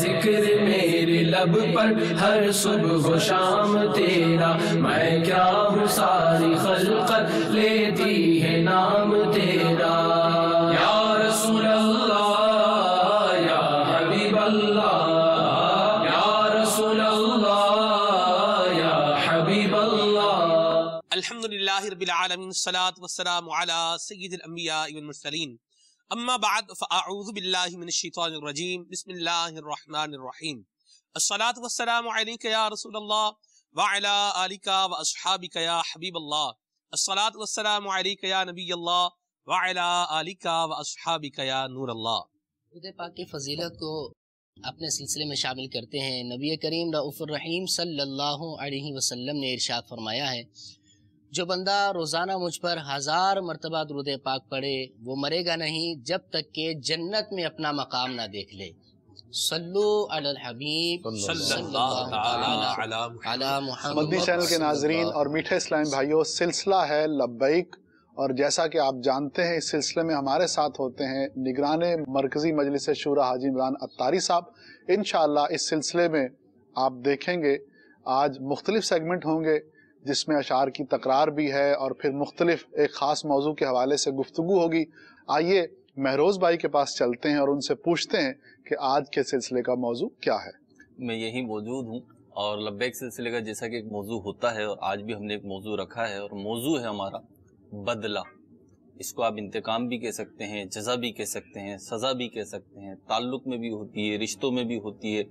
जिक्र मेरे लब पर हर सुबह शाम तेरा मैं क्या हूँ सारी खलकत लेती है नाम तेरा या रसूल अल्लाह या हबीब अल्लाह अलहमदिल्लाबिलमीन सलात वसलाम सैदम्बिया मुरसलिन अम्मा बाद फ़ाऊज़बिल्लिमिनशैतानरजीम बिस्मिल्लाहिर्रहमानिर्रहीम अस्सलात वस्सलाम अलैक या रसूल अल्लाह व अला आलिका व अस्हाबिका या हबीब अल्लाह अस्सलात वस्सलाम अलैक या नबी अल्लाह व अला आलिका व अस्हाबिका या नूर अल्लाह खुद पाक की फजीलत को अपने सिलसिले में शामिल करते हैं नबी करीम रऊफ़ुर रहीम सल्लल्लाहु अलैहि वसल्लम ने इरशाद फरमाया है जो बंदा रोज़ाना मुझ पर हज़ार मरतबा दरुद पाक पड़े वो मरेगा नहीं जब तक के जन्नत में अपना मकाम ना देख ले चैनल के नाजरीन और मीठे इस्लाम भाइयों सिलसिला है लब्बैक और जैसा कि आप जानते हैं इस सिलसिले में हमारे साथ होते हैं निगरान मरकज़ी मजलिस शुरा हाजी इमरान अतारी साहब इनशाला इस सिलसिले में आप देखेंगे आज मुख्तलिफ सेगमेंट होंगे जिसमें अशार की तकरार भी है और फिर मुख्तलिफ एक ख़ास मौजू के हवाले से गुफ्तु होगी आइए महरोज भाई के पास चलते हैं और उनसे पूछते हैं कि आज के सिलसिले का मौजू क्या है मैं यही मौजूद हूँ और लब्बैक सिलसिले का जैसा कि एक मौजू होता है और आज भी हमने एक मौजू रखा है और मौजू है हमारा बदला इसको आप इंतकाम भी कह सकते हैं जजा भी कह सकते हैं सज़ा भी कह सकते हैं ताल्लुक में भी होती है रिश्तों में भी होती है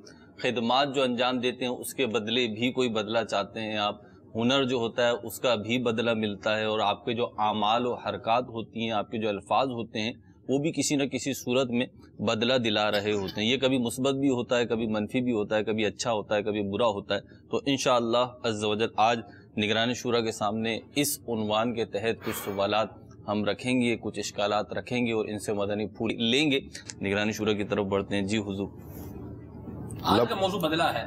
खिदमात जो अंजाम देते हैं उसके बदले भी कोई बदला चाहते हैं आप हुनर जो होता है उसका भी बदला मिलता है और आपके जो आमाल और हरकत होती हैं आपके जो अल्फाज होते हैं वो भी किसी न किसी सूरत में बदला दिला रहे होते हैं ये कभी मुस्बत भी होता है कभी मनफी भी होता है कभी अच्छा होता है कभी बुरा होता है तो इन शजल आज निगरानी शुरा के सामने इस उनवान के तहत कुछ सवाल हम रखेंगे कुछ इश्काल रखेंगे और इनसे मदनी फूल लेंगे निगरानी शुरा की तरफ बढ़ते हैं जी हुजूर आज का मौजूद बदला है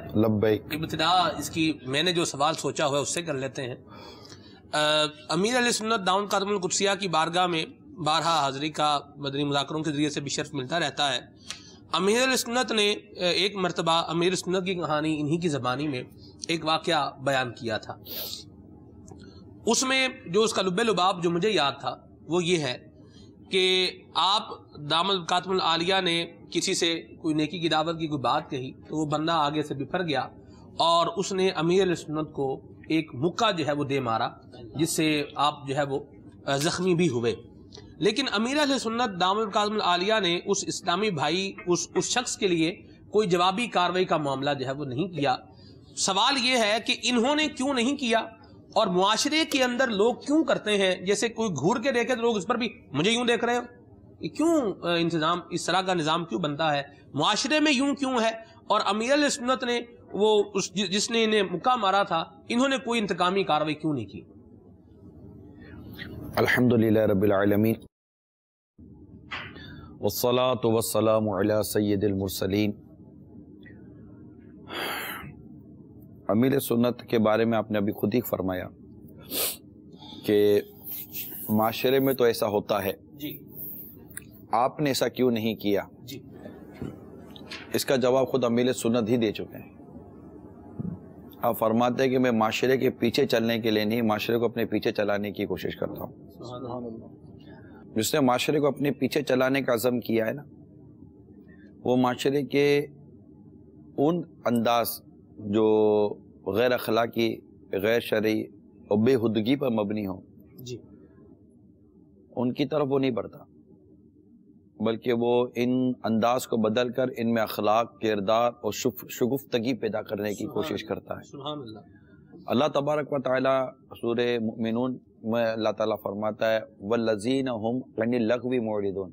इब्तदा इसकी मैंने जो सवाल सोचा हुआ है उससे कर लेते हैं आ, अमीर अली सुन्नत दाउन कादमुल कुदसिया की बारगाह में बारहा हाजरी का मदनी मुजाकरों के ज़रिए से भी शर्फ मिलता रहता है अमीर सुन्नत ने एक मरतबा अमीर सुन्नत की कहानी इन्हीं की ज़बानी में एक वाक़ बयान किया था उसमें जो उसका लुब्बे लुबाब जो मुझे याद था वो ये है कि आप दामद कातमल आलिया ने किसी से कोई नेकी की दावत की कोई बात कही तो वो बंदा आगे से बिफर गया और उसने अमीर सुन्नत को एक मुक्का जो है वो दे मारा जिससे आप जो है वो ज़ख्मी भी हुए लेकिन अमीर सुन्नत दामद कातमुल आलिया ने उस इस्लामी भाई उस उस शख्स के लिए कोई जवाबी कार्रवाई का मामला जो है वो नहीं किया सवाल ये है कि इन्होंने क्यों नहीं किया और मुआरे के अंदर लोग क्यों करते हैं जैसे कोई घूर के देखे तो लोग उस पर भी मुझे यूं देख रहे हो क्यों इंतजाम इस तरह का निज़ाम क्यों बनता है मुआरे में यूं क्यों है और अमीर सुन्नत ने वो उस जिसने इन्हें मुक्का मारा था इन्होंने कोई इंतकामी कार्रवाई क्यों नहीं की अलहमदिल्ला रब्बिल आलमीन वस्सलातु अमीर सुन्नत के बारे में आपने अभी खुद ही फरमाया कि माशरे में तो ऐसा होता है जी आपने ऐसा क्यों नहीं किया जी इसका जवाब खुद अमीर सुन्नत ही दे चुके हैं आप फरमाते हैं कि मैं माशरे के पीछे चलने के लिए नहीं माशरे को अपने पीछे चलाने की कोशिश करता हूँ जिसने माशरे को अपने पीछे चलाने का आजम किया है ना वो माशरे के उन अंदाज जो गैर अखलाकी गैर शरी और बेहदगी पर मबनी हो जी उनकी तरफ वो नहीं बढ़ता बल्कि वो इन अंदाज को बदल कर इनमें अखलाक किरदार और शगुफ्तगी पैदा करने की कोशिश करता है अल्लाह तबारक व ताली सूर में अल्लाह ताला फरमाता है व लजीन हम लघवी मोड़दून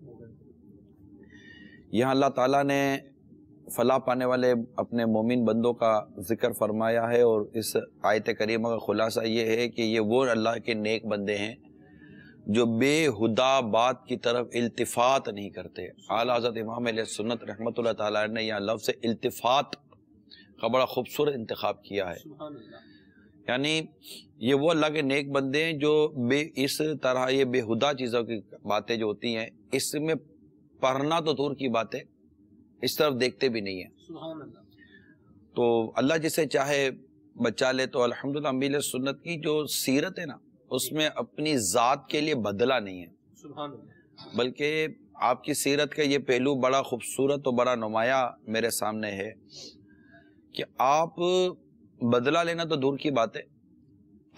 यहाँ अल्लाह ताला ने फला पाने वाले अपने मोमिन बंदों का जिक्र फरमाया है और इस आयत करीमा का खुलासा ये है कि ये वो अल्लाह के नेक बंदे हैं जो बेहुदा बात की तरफ अल्तफ़ात नहीं करते आला हज़रत इमाम सुन्नत रहमत ताला ने यह लफ्ज़ अल्तफ़ात का बड़ा खूबसूरत इंतखब किया है यानी ये वो अल्लाह के नेक बंदे हैं जो बे इस तरह ये बेहुदा चीज़ों की बातें जो होती हैं इसमें पढ़ना तो दूर की बात है इस तरफ देखते भी नहीं है तो अल्लाह जिसे चाहे बचा ले तो अलहमदिल्ला अम्बिल सुन्नत की जो सीरत है ना उसमें अपनी ज़ात के लिए बदला नहीं है बल्कि आपकी सीरत का ये पहलू बड़ा खूबसूरत और बड़ा नुमाया मेरे सामने है कि आप बदला लेना तो दूर की बात है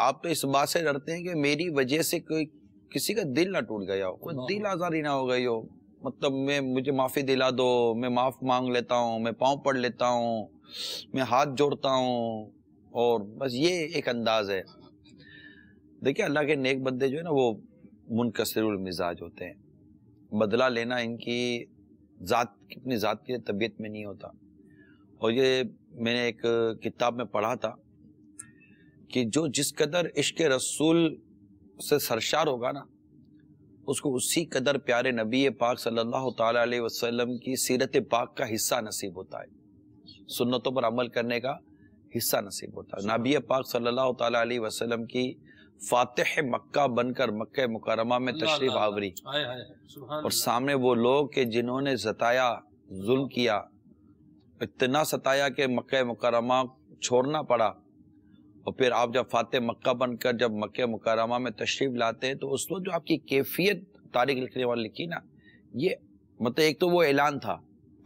आप तो इस बात से डरते हैं कि मेरी वजह से कोई किसी का दिल ना टूट गया हो कोई दिल आज़ारी ना हो गई हो मतलब मैं मुझे माफ़ी दिला दो मैं माफ़ मांग लेता हूँ मैं पाँव पढ़ लेता हूँ मैं हाथ जोड़ता हूँ और बस ये एक अंदाज है देखिए अल्लाह के नेक बंदे जो है ना वो मुनकसर मिजाज होते हैं बदला लेना इनकी ज़ात अपनी ज़ात की तबीयत में नहीं होता और ये मैंने एक किताब में पढ़ा था कि जो जिस कदर इश्क रसूल से सरशार होगा ना उसको उसी कदर प्यारे नबी पाक सल्लल्लाहु अलैहि वसल्लम की सीरत पाक का हिस्सा नसीब होता है सुन्नतों पर अमल करने का हिस्सा नसीब होता है नबी पाक सल्लल्लाहु अलैहि वसल्लम की फातह मक्का बनकर मक्के मुकरमा में तशरीफ आवरी और सामने वो लोग के जिन्होंने जताया जुल्म किया इतना सताया कि मक् मुकरमा छोड़ना पड़ा और फिर आप जब फातह मक्का बनकर जब मक्के मुकरमा में तशरीफ़ लाते हैं तो उस वक्त जो आपकी कैफियत तारीख लिखने वाले लिखी ना ये मतलब एक तो वो ऐलान था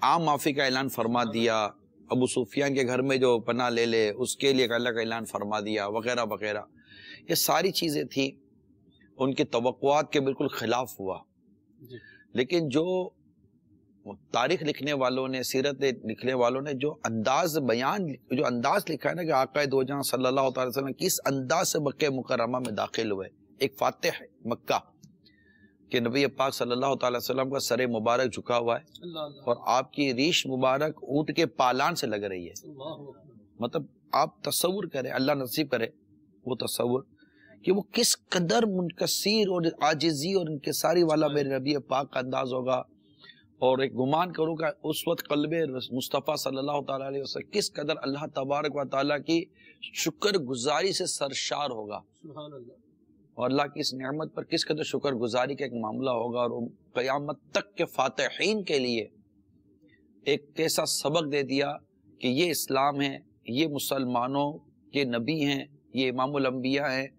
आम माफ़ी का ऐलान फरमा दिया अबू सूफिया के घर में जो पना ले ले उसके लिए अल्लाह का ऐलान फरमा दिया वगैरह वगैरह ये सारी चीज़ें थी उनके तो के बिल्कुल ख़िलाफ़ हुआ लेकिन जो तारीख लिखने वालों ने सीरत लिखने वालों ने जो अंदाज बयान जो अंदाज लिखा है ना कि आकाए दो जहाँ सल्ला वसलम किस अंदाज से मक्के मुकरमा में दाखिल हुए एक फातह है मक्का कि नबी पाक सल्लल्लाहु अलैहि वसल्लम का सरे मुबारक झुका हुआ है और आपकी रीश मुबारक ऊँट के पालान से लग रही है मतलब आप तस्वुर करें अल्लाह नसीब करे वो तस्वुर कि वो किस कदर मुनकसर और आजिजी और इनके सारी वाला मेरे नबी पाक का अंदाज होगा और एक गुमान करूँ का उस वक्त कलब मुस्तफ़ा सल्लल्लाहु अलैहि वसल्लम किस कदर अल्लाह तबारक व ताली की शुक्र गुजारी से सरशार होगा और अल्लाह की इस नमत पर किस कदर शुक्र गुजारी का एक मामला होगा और क़यामत तक के फ़ातहन के लिए एक कैसा सबक दे दिया कि ये इस्लाम है ये मुसलमानों के नबी हैं ये इमामबिया हैं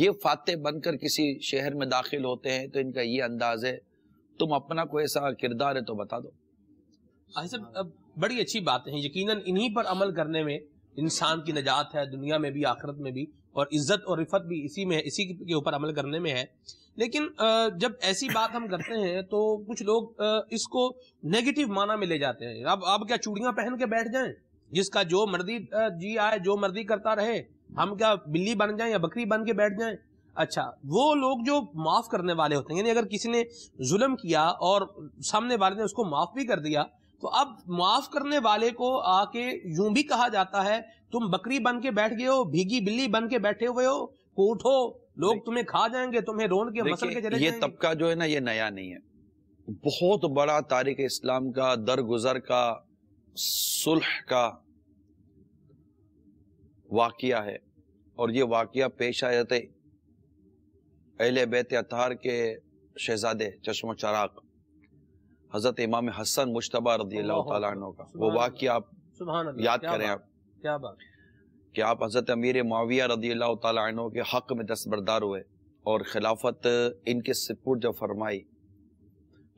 ये फ़ातह बनकर किसी शहर में दाखिल होते हैं तो इनका ये अंदाज़ है तुम अपना कोई ऐसा किरदार है तो बता दो हाँ बड़ी अच्छी बात है यकीनन इन्हीं पर अमल करने में इंसान की नजात है दुनिया में भी आखिरत में भी और इज्जत और रिफत भी इसी में इसी के ऊपर अमल करने में है लेकिन जब ऐसी बात हम करते हैं तो कुछ लोग इसको नेगेटिव माना में ले जाते हैं अब आप क्या चूड़ियां पहन के बैठ जाएं जिसका जो मर्जी जी आए जो मर्जी करता रहे हम क्या बिल्ली बन जाएं या बकरी बन के बैठ जाएं अच्छा वो लोग जो माफ़ करने वाले होते हैं यानी अगर किसी ने जुल्म किया और सामने वाले ने उसको माफ़ भी कर दिया तो अब माफ़ करने वाले को आके यूं भी कहा जाता है तुम बकरी बन के बैठ गए हो भीगी बिल्ली बन के बैठे हुए हो कोठो लोग तुम्हें खा जाएंगे तुम्हें रोन के मसल के चले ये तबका जो है ना ये नया नहीं है बहुत बड़ा तारीख इस्लाम का दरगुजर का सुलह का वाकिया है और ये वाकया पेश आ जाते अहल बैत अतहार के शहजादे चश्मा चराग हज़रत इमाम हसन मुशतबा रदी तु का वो वाक्य आप याद करें आप क्या बात कि आप हज़रत अमीर माविया रदी तु के हक़ में दस्तबरदार हुए और खिलाफत इनके सिपुर जब फरमाई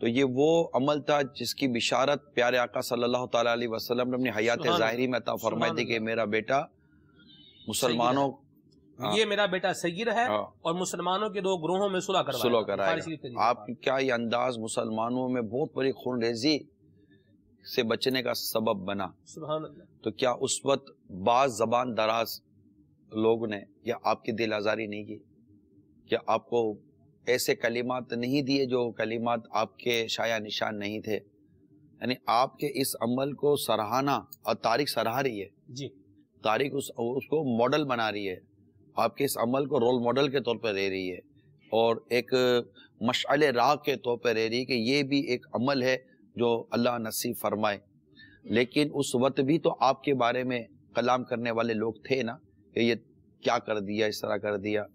तो ये वो अमल था जिसकी बिशारत प्यारे आका सल्लल्लाहु अलैहि वसल्लम ने अपनी हयात ज़ाहरी में अता फरमाई थी कि मेरा बेटा मुसलमानों हाँ। ये मेरा बेटा सगीर है हाँ। और मुसलमानों के दो ग्रोहों में सुलह कर सुलह कर आप क्या ये अंदाज मुसलमानों में बहुत बड़ी खून रेजी से बचने का सबब बना तो क्या उस वक्त बाज जबान दराज लोगों ने या आपकी दिल आजारी नहीं की क्या आपको ऐसे कलीमात नहीं दिए जो कलीमात आपके शाया निशान नहीं थे यानी आपके इस अमल को सराहना और तारीख सराह रही है जी तारीख उस, उसको मॉडल बना रही है आपके इस अमल को रोल मॉडल के तौर पर दे रही है और एक मशाल राह के तौर पर रह रही है कि ये भी एक अमल है जो अल्लाह नसीब फरमाए लेकिन उस वक्त भी तो आपके बारे में कलाम करने वाले लोग थे ना कि ये क्या कर दिया इस तरह कर दिया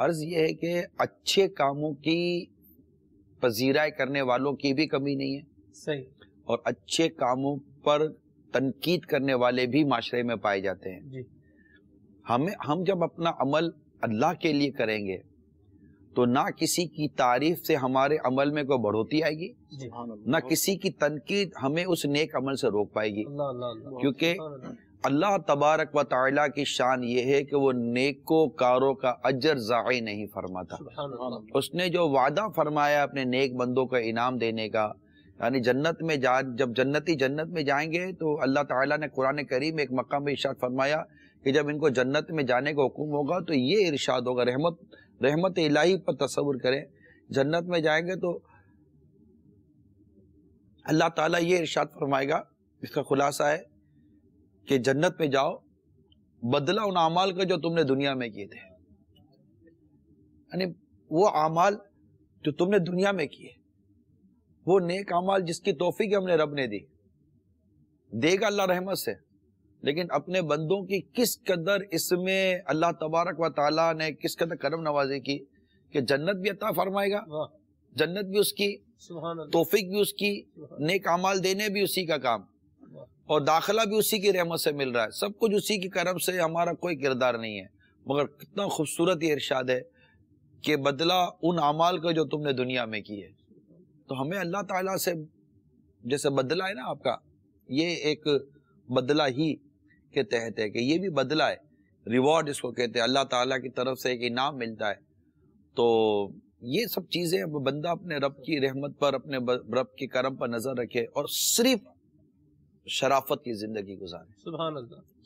अर्ज़ ये है कि अच्छे कामों की पजीरा करने वालों की भी कमी नहीं है सही और अच्छे कामों पर तनकीद करने वाले भी माशरे में पाए जाते हैं जी हमें हम जब अपना अमल अल्लाह के लिए करेंगे तो ना किसी की तारीफ से हमारे अमल में कोई बढ़ोतरी आएगी ना किसी की तनकीद हमें उस नेक अमल से रोक पाएगी क्योंकि अल्लाह तबारक व ताला की शान ये है कि वो नेको कारों का अजर ज़ाय नहीं फरमाता उसने जो वादा फरमाया अपने नेक बंदों का इनाम देने का यानी जन्नत में जा जब जन्नती जन्नत में जाएंगे तो अल्लाह ताला ने कुरान करीम एक मक्का में इशाद फरमाया कि जब इनको जन्नत में जाने का हुक्म होगा तो ये इरशाद होगा रहमत रहमत इलाही पर तस्वुर करें जन्नत में जाएंगे तो अल्लाह ताला ये इरशाद फरमाएगा इसका खुलासा है कि जन्नत में जाओ बदला उन अमाल का जो तुमने दुनिया में किए थे यानी वो अमाल जो तुमने दुनिया में किए वो नेक अमाल जिसकी तोहफी हमने रब ने दी देगा अल्लाह रहमत से लेकिन अपने बंदों की किस कदर इसमें अल्लाह तबारक व ताला ने किस कदर करम नवाजी की कि जन्नत भी अता फरमाएगा जन्नत भी उसकी तोफिक भी उसकी नेक अमाल देने भी उसी का काम और दाखिला भी उसी की रहमत से मिल रहा है सब कुछ उसी की करम से हमारा कोई किरदार नहीं है मगर कितना खूबसूरत ये इर्शाद है कि बदला उन अमाल का जो तुमने दुनिया में किए तो हमें अल्लाह ताला से जैसे बदला है ना आपका ये एक बदला ही के तहत है कि ये भी बदला है रिवॉर्ड इसको कहते हैं अल्लाह ताला की तरफ से एक इनाम मिलता है तो ये सब चीज़ें अब बंदा अपने रब की रहमत पर अपने रब की करम पर नज़र रखे और सिर्फ शराफत की जिंदगी गुजारे सुबह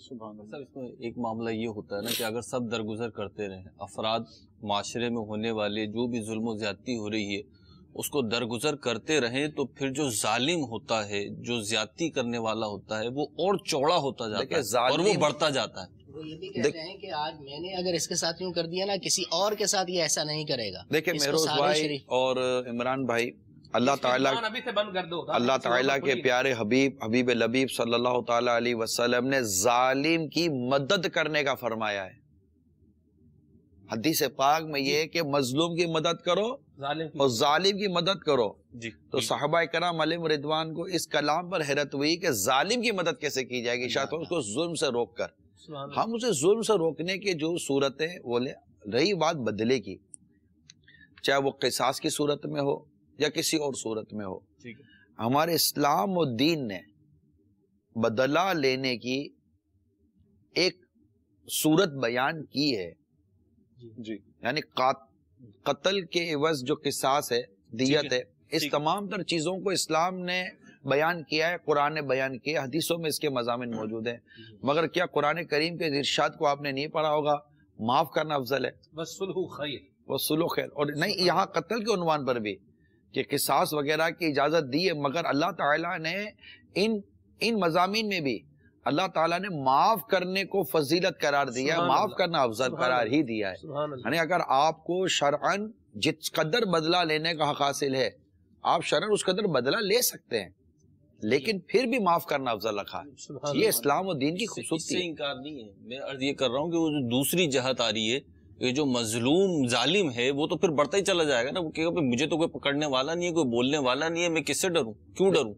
सुबह सर इसमें एक मामला ये होता है ना कि अगर सब दरगुजर करते रहे अफराद माशरे में होने वाले जो भी जुल्म ज्यादती हो रही है उसको दरगुजर करते रहें तो फिर जो जालिम होता है जो ज्यादती करने वाला होता है वो और चौड़ा होता जाता है और वो बढ़ता जाता है वो ये भी कह रहे हैं कि आज मैंने अगर इसके साथ यूं कर दिया ना किसी और के साथ ये ऐसा नहीं करेगा देखिए मेहरोज भाई और इमरान भाई अल्लाह ताला से बंद कर दो अल्लाह ताला के प्यारे हबीब हबीब लबीब सल्लल्लाहु ताला अलैहि वसल्लम ने जालिम की मदद करने का फरमाया है हदीस पाक में ये कि मजलूम की मदद करो और जालिम की मदद करो जी तो साहबा कराम अलिम रिदवान को इस कलाम पर हैरत हुई कि जालिम की मदद कैसे की जाएगी शायद उसको जुल्म से रोक कर हम उसे जुल्म से रोकने के जो सूरत सूरतें बोले रही बात बदले की चाहे वो किसास की सूरत में हो या किसी और सूरत में हो हमारे इस्लाम और दीन ने बदला लेने की एक सूरत बयान की है यानी कत्ल के एवज जो किसास है दियत है इस तमाम तर चीज़ों को इस्लाम ने बयान किया है कुरान ने बयान किया हदीसों में इसके मजामिन मौजूद हैं मगर क्या कुरान करीम के इर्शाद को आपने नहीं पढ़ा होगा माफ़ करना अफजल है वसुल खैर और नहीं यहाँ कत्ल के उनवान पर भी कि किसास वगैरह की इजाज़त दी है मगर अल्लाह ताला ने इन इन मजामिन में भी अल्लाह ताला ने माफ करने को फजीलत करार दिया है माफ करना अफजल करार ही दिया है यानी अगर आपको शरअन जिस कदर बदला लेने का हक हासिल है आप शरण उस कदर बदला ले सकते हैं लेकिन फिर भी माफ करना अफजल रखा है ये इस्लाम और दीन की खूबसूरती इनकार नहीं है मैं अर्ज ये कर रहा हूँ कि वो जो दूसरी जहत आ रही है ये जो मजलूम जालिम है वो तो फिर बढ़ता ही चला जाएगा ना वो कहेगा मुझे तो कोई पकड़ने वाला नहीं है कोई बोलने वाला नहीं है मैं किससे डरूं क्यों डरूं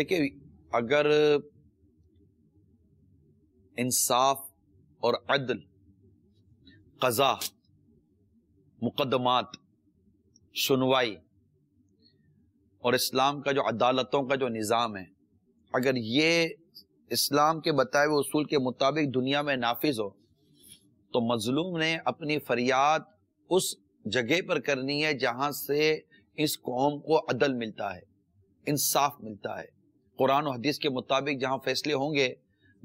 देखिए अगर इंसाफ और अदल कज़ा मुकदमात सुनवाई और इस्लाम का जो अदालतों का जो निज़ाम है अगर ये इस्लाम के बताए हुए असूल के मुताबिक दुनिया में नाफिज हो तो मजलूम ने अपनी फरियाद उस जगह पर करनी है जहाँ से इस कौम को अदल मिलता है इंसाफ मिलता है कुरान और हदीस के मुताबिक जहाँ फैसले होंगे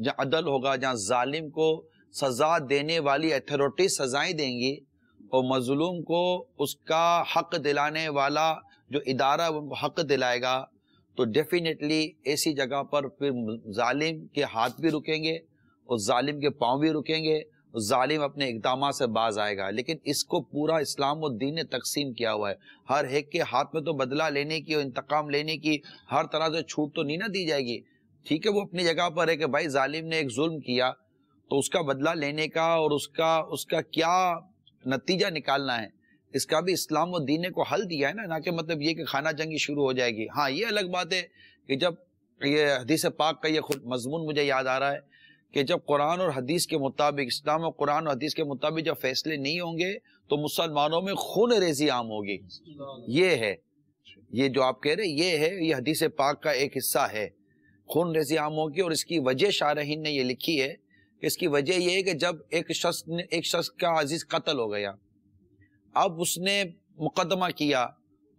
जहाँ अदल होगा जहाँ जालिम को सजा देने वाली अथॉरिटी सजाएं देंगी और तो मजलूम को उसका हक दिलाने वाला जो इदारा उनको हक दिलाएगा तो डेफिनेटली ऐसी जगह पर फिर जालिम के हाथ भी रुकेंगे और जालिम के पाँव भी रुकेंगे और जालिम अपने इकदाम से बाज आएगा लेकिन इसको पूरा इस्लाम और दीन ने तकसीम किया हुआ है हर एक के हाथ में तो बदला लेने की और इंतकाम लेने की हर तरह से छूट तो नहीं ना दी जाएगी ठीक है वो अपनी जगह पर है कि भाई जालिम ने एक जुल्म किया तो उसका बदला लेने का और उसका उसका क्या नतीजा निकालना है इसका भी इस्लाम और दीन को हल दिया है ना ना कि मतलब ये कि खाना जंगी शुरू हो जाएगी हाँ ये अलग बात है कि जब ये हदीस पाक का ये खुद मजमून मुझे याद आ रहा है कि जब कुरान और हदीस के मुताबिक इस्लाम और कुरान और हदीस के मुताबिक जब फैसले नहीं होंगे तो मुसलमानों में खून रेजी आम होगी ये है ये जो आप कह रहे ये है ये हदीस पाक का एक हिस्सा है खून रेजी आम होगी और इसकी वजह शारहीन ने यह लिखी है इसकी वजह यह है कि जब एक शख्स ने एक शख्स का अजीज कत्ल हो गया अब उसने मुकदमा किया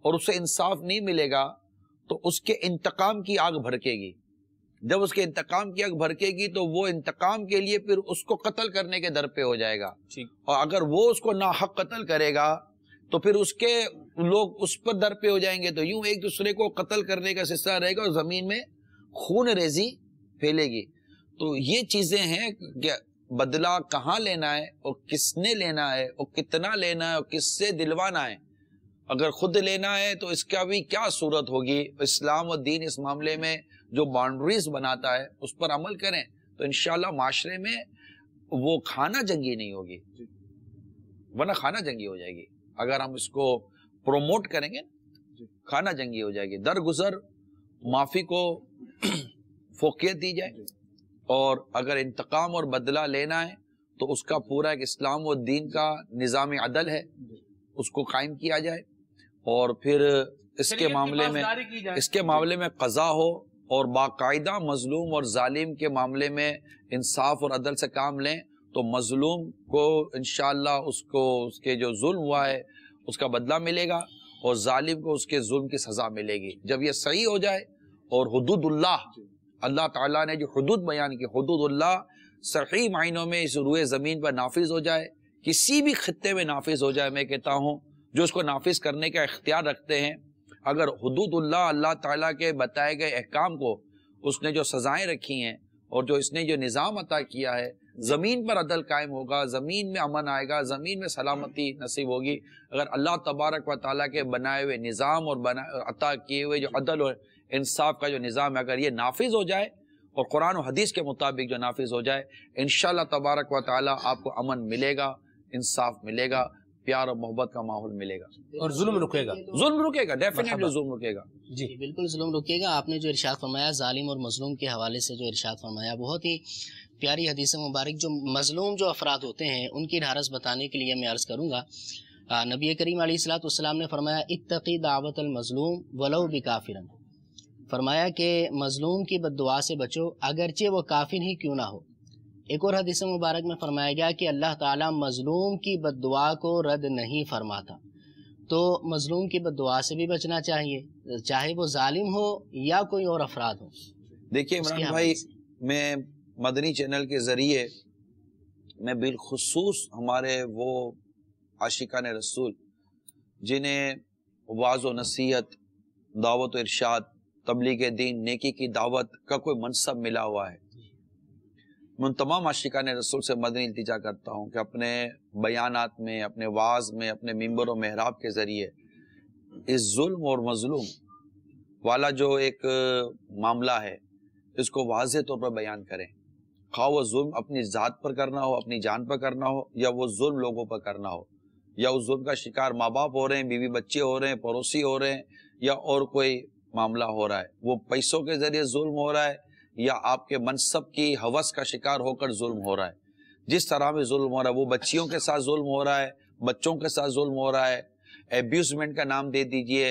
और उसे इंसाफ नहीं मिलेगा तो उसके इंतकाम की आग भड़केगी जब उसके इंतकाम की आग भड़केगी तो वो इंतकाम के लिए फिर उसको कत्ल करने के दर पे हो जाएगा और अगर वो उसको ना हक कत्ल करेगा तो फिर उसके लोग उस पर दर पे हो जाएंगे तो यूं एक दूसरे को कत्ल करने का सिलसिला रहेगा और जमीन में खून रेजी फैलेगी तो ये चीजें हैं कि बदला कहाँ लेना है और किसने लेना है और कितना लेना है और किससे दिलवाना है अगर खुद लेना है तो इसका भी क्या सूरत होगी इस्लाम और दीन इस मामले में जो बाउंड्रीज बनाता है उस पर अमल करें तो इनशाला माशरे में वो खाना जंगी नहीं होगी वरना खाना जंगी हो जाएगी अगर हम इसको प्रोमोट करेंगे खाना जंगी हो जाएगी दरगुजर माफी को फोकियत दी जाए और अगर इंतकाम और बदला लेना है तो उसका पूरा एक इस्लाम व दीन का निज़ाम अदल है उसको कायम किया जाए और फिर इसके मामले में इसके मामले में कज़ा हो और बाकायदा मजलूम और जालिम के मामले में इंसाफ और अदल से काम लें तो मजलूम को इन उसको उसके जो जुल्म हुआ है उसका बदला मिलेगा और जालिम को उसके जुल्म की सज़ा मिलेगी जब यह सही हो जाए और हदूदुल्ला अल्लाह ताला ने जो हदूद बयान की हदूदुल्लाह सही मायनों में इस रुए ज़मीन पर नाफिज हो जाए किसी भी खत्े में नाफिज हो जाए मैं कहता हूँ जो उसको नाफिज करने का इख्तियार रखते हैं अगर हदूदुल्लाह अल्लाह ताला के बताए गए अहकाम को उसने जो सजाएं रखी हैं और जो इसने जो निज़ाम अता किया है ज़मीन पर अदल कायम होगा ज़मीन में अमन आएगा ज़मीन में सलामती नसीब होगी अगर अल्लाह तबारक व ताली के बनाए हुए निज़ाम और बना अता किए हुए जो अदल और इंसाफ का जो निज़ाम है अगर ये नाफिज हो जाए और कुरान और हदीस के मुताबिक जो नाफिज हो जाए इन तबारक व ताली आपको अमन मिलेगा इंसाफ मिलेगा प्यार और मोहब्बत का माहौल मिलेगा और जुल्म रुकेगा जुल्म रुकेगा डेफिनेटली जुल्म रुकेगा जी बिल्कुल जुल्म रुकेगा आपने जो इरशाद फरमाया जालिम और मजलूम के हवाले से जो इरशाद फरमाया बहुत ही प्यारी हदीस मुबारक जो मजलूम जो अफराद होते हैं उनकी ढारस बताने के लिए मैं अर्ज़ करूँगा नबी करीम सलाम ने फरमाया इतकी दावत मजलूम वलो काफिरन फरमाया कि मज़लूम की बददुआ से बचो अगरचे वह काफिन ही क्यों ना हो एक और हदीस मुबारक में फरमाया गया कि अल्लाह ताला मज़लूम की दुआ को रद्द नहीं फरमाता तो मज़लूम की बददुआ से भी बचना चाहिए चाहे वो ालिम हो या कोई और अफराद हो देखिए इमरान भाई मैं मदनी चैनल के ज़रिए मैं बिलखसूस हमारे वो आशिकान रसूल जिन्हें वाज नसीहत दावत इरशाद तबलीग दीन नेकी की दावत का कोई मनसब मिला हुआ है मैं उन तमाम आशिका ने रसूल से मदनी इल्तिजा करता हूँ कि अपने बयान में अपने वाज में अपने मंबर और महराब के ज़रिए इस जुल्म और मजलूम वाला जो एक मामला है इसको वाज तौर पर बयान करें खा वो जुल्म अपनी ज़ात पर करना हो अपनी जान पर करना हो या वो जुल्म लोगों पर करना हो या उस जुल्म का शिकार माँ बाप हो रहे हैं बीवी बच्चे हो रहे हैं पड़ोसी हो रहे हैं या और कोई मामला हो रहा है वो पैसों के जरिए जुल्म हो रहा है या आपके मनसब की हवस का शिकार होकर जुल्म हो रहा है जिस तरह में जुल्म हो रहा है वो बच्चियों के साथ जुल्म हो रहा है बच्चों के साथ जुल्म हो रहा है एब्यूजमेंट का नाम दे दीजिए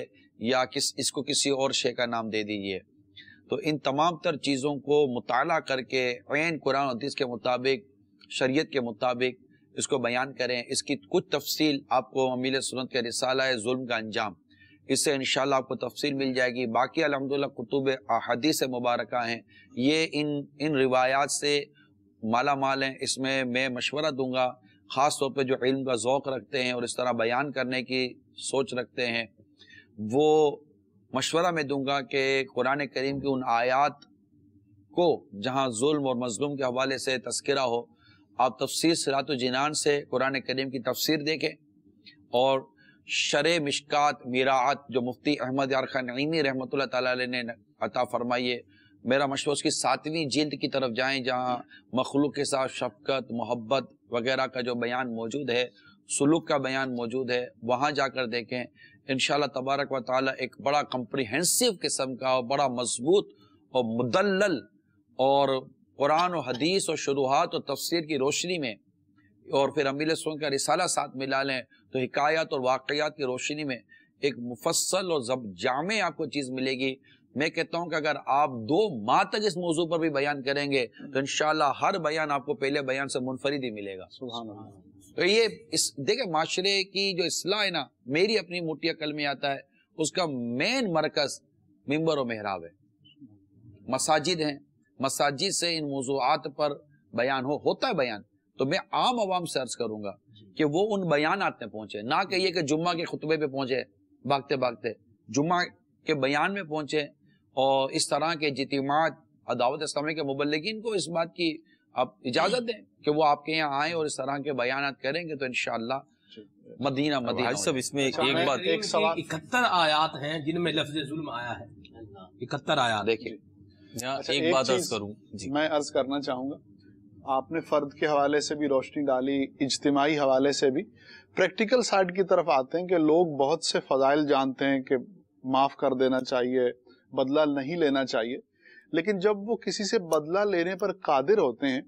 या किस इसको किसी और शे का नाम दे दीजिए तो इन तमाम तर चीज़ों को मुताल करके ऐन कुरान हदीस के मुताबिक शरीयत के मुताबिक इसको बयान करें इसकी कुछ तफसील आपको अमीर सुनत के रिसाला है जुल्म का अंजाम इससे इन आपको तफसील मिल जाएगी बाकी अलहमदिल्ला कुतुब अहदीस मुबारक हैं ये इन इन रिवायात से माला माल हैं इसमें मैं मशवरा दूंगा ख़ास तौर पर जो इल्म का ओक़ रखते हैं और इस तरह बयान करने की सोच रखते हैं वो मशवरा मैं दूंगा कि कुरान करीम की उन आयात को जहाँ जुल्म और मजलूम के हवाले से तस्करा हो आप तफसर सरात जिनान से कुरान करीम की तफसीर देखें और शर मिशकात मीरात जो मुफ्ती अहमद यार खान नईमी रहमत ने अता फरमाइए मेरा मशवरा उसकी सातवीं जिंद की तरफ जाएं जहाँ मखलूक के साथ शफकत मोहब्बत वगैरह का जो बयान मौजूद है सुलूक का बयान मौजूद है वहाँ जाकर देखें इन तबारक व ताली एक बड़ा कम्प्रिहेंसिव किस्म का और बड़ा मजबूत और मुदल और कुरान और हदीस और शुरुआत और तफसर की रोशनी में और फिर अमील का रिसाला साथ मिला लें तो हिकायत और वाकयात की रोशनी में एक मुफसल और जब जामे आपको चीज़ मिलेगी मैं कहता हूं कि अगर आप दो माह तक इस मौजू पर भी बयान करेंगे तो इन हर बयान आपको पहले बयान से मुनफरिद ही मिलेगा तो ये इस देखे माशरे की जो असलाह है ना मेरी अपनी मोटी अकल में आता है उसका मेन मरकज मंबर और मेहराब है मसाजिद हैं मसाजिद से इन मौजूद पर बयान हो होता है बयान तो मैं आम आवाम से अर्ज करूंगा कि वो उन बयानात में पहुंचे ना कहिए कि जुम्मा के खुतबे पे पहुंचे भागते भागते जुम्मा के बयान में पहुंचे और इस तरह के जितिमात अदावत इस्लाम के मुबलगिन को इस बात की आप इजाजत दें कि वो आपके यहाँ आए और इस तरह के बयान करेंगे तो इनशाला मदीना मदीना सब इसमें एक अच्छा, एक बात इकहत्तर आयात हैं जिनमें लफ्ज जुल्म आया है इकहत्तर आयात देखिए अच्छा, एक, एक बात अर्ज करूं जी। मैं अर्ज करना चाहूंगा आपने फर्द के हवाले से भी रोशनी डाली इज्तमाही हवाले से भी प्रैक्टिकल साइड की तरफ आते हैं कि लोग बहुत से फजाइल जानते हैं कि माफ़ कर देना चाहिए बदला नहीं लेना चाहिए लेकिन जब वो किसी से बदला लेने पर कादिर होते हैं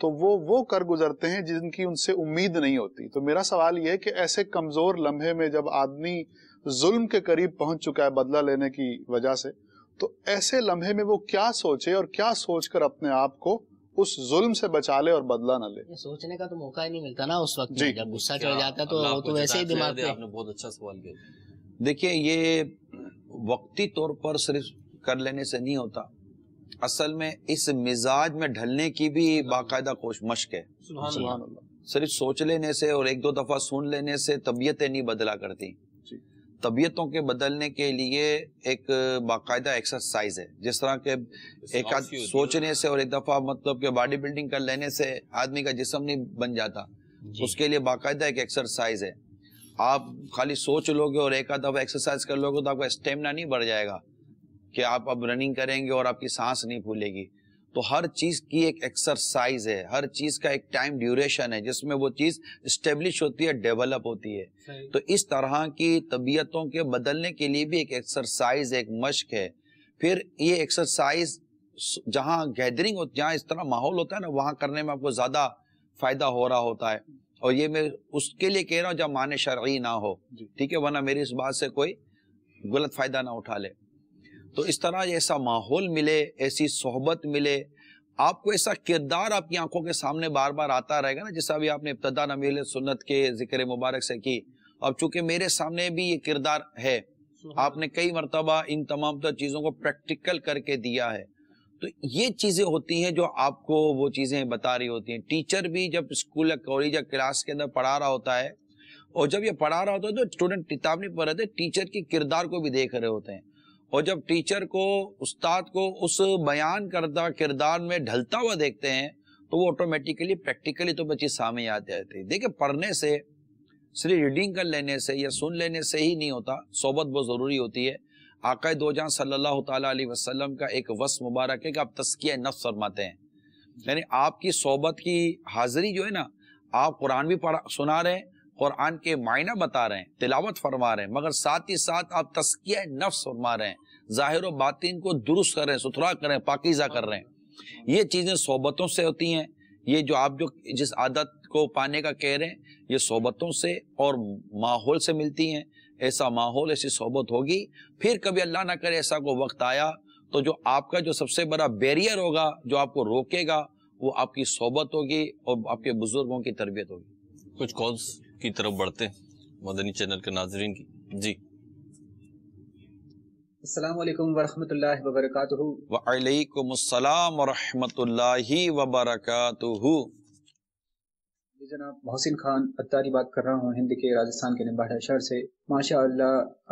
तो वो वो कर गुजरते हैं जिनकी उनसे उम्मीद नहीं होती तो मेरा सवाल यह है कि ऐसे कमज़ोर लम्हे में जब आदमी जुल्म के करीब पहुंच चुका है बदला लेने की वजह से तो ऐसे लम्हे में वो क्या सोचे और क्या सोचकर अपने आप को उस जुल्म से बचा ले और बदला ना ले सोचने का तो मौका ही नहीं मिलता ना उस वक्त जब गुस्सा चढ़ जाता है तो वो तो वैसे ही दिमाग पे आपने बहुत अच्छा सवाल किया देखिए ये वक्ती तौर पर सिर्फ कर लेने से नहीं होता असल में इस मिजाज में ढलने की भी बाकायदा कोश मश्क है सिर्फ सोच लेने से और एक दो दफा सुन लेने से तबीयतें नहीं बदला करती तबीयतों के बदलने के लिए एक बाकायदा एक्सरसाइज है जिस तरह के एक सोचने से और एक दफा मतलब के बॉडी बिल्डिंग कर लेने से आदमी का जिसम नहीं बन जाता उसके लिए बाकायदा एक एक्सरसाइज है आप खाली सोच लोगे और एक आध दफा एक्सरसाइज कर लोगे तो आपका स्टेमिना नहीं बढ़ जाएगा कि आप अब रनिंग करेंगे और आपकी सांस नहीं फूलेगी तो हर चीज की एक एक्सरसाइज है हर चीज का एक टाइम ड्यूरेशन है जिसमें वो चीज स्टेब्लिश होती है डेवलप होती है तो इस तरह की तबीयतों के बदलने के लिए भी एक एक्सरसाइज एक मश्क है फिर ये एक्सरसाइज जहाँ गैदरिंग होती जहां इस तरह माहौल होता है ना वहां करने में आपको ज्यादा फायदा हो रहा होता है और ये मैं उसके लिए कह रहा हूँ जब माने शर्य ना हो ठीक है वरना मेरी इस बात से कोई गलत फायदा ना उठा ले तो इस तरह ऐसा माहौल मिले ऐसी सोहबत मिले आपको ऐसा किरदार आपकी आंखों के सामने बार बार आता रहेगा ना जैसा अभी आपने इब्तदा नमील सुन्नत के जिक्र मुबारक से की अब चूंकि मेरे सामने भी ये किरदार है आपने कई मरतबा इन तमाम तो चीज़ों को प्रैक्टिकल करके दिया है तो ये चीज़ें होती हैं जो आपको वो चीज़ें बता रही होती हैं टीचर भी जब स्कूल या कॉलेज या क्लास के अंदर पढ़ा रहा होता है और जब ये पढ़ा रहा होता है तो स्टूडेंट किताब नहीं पढ़ रहे थे टीचर के किरदार को भी देख रहे होते हैं और जब टीचर को उस्ताद को उस बयान करदा किरदार में ढलता हुआ देखते हैं तो वो ऑटोमेटिकली प्रैक्टिकली तो बच्चे सामने आते हैं देखिए पढ़ने से सिर्फ रीडिंग कर लेने से या सुन लेने से ही नहीं होता सोबत बहुत ज़रूरी होती है आकाय दो जहाँ सल्ला अलैहि वसल्लम का एक वस मुबारक है कि आप तस्किया नफ़ फरमाते हैं यानी आपकी सोबत की हाज़िरी जो है ना आप कुरान भी पढ़ा सुना रहे हैं कुरान के मायना बता रहे हैं तिलावत फरमा रहे हैं मगर साथ ही साथ आप तस्किया नफ़ फरमा रहे हैं ज़ाहिर बातिन को दुरुस्त कर रहे हैं सुथरा कर रहे हैं पाकिजा कर रहे हैं ये चीज़ें सोबतों से होती हैं ये जो आप जो जिस आदत को पाने का कह रहे हैं ये सोबतों से और माहौल से मिलती हैं ऐसा माहौल ऐसी सोबत होगी फिर कभी अल्लाह ना करे ऐसा को वक्त आया तो जो आपका जो सबसे बड़ा बैरियर होगा जो आपको रोकेगा वो आपकी सोबत होगी और आपके बुजुर्गों की तरबियत होगी कुछ कॉल्स की तरफ बढ़ते मदनी चैनल के नाजरन की जी जनाब मोहसिन खान अत्तारी बात कर रहा हूँ हिंद के राजस्थान के निम्बाड़ा शहर से माशा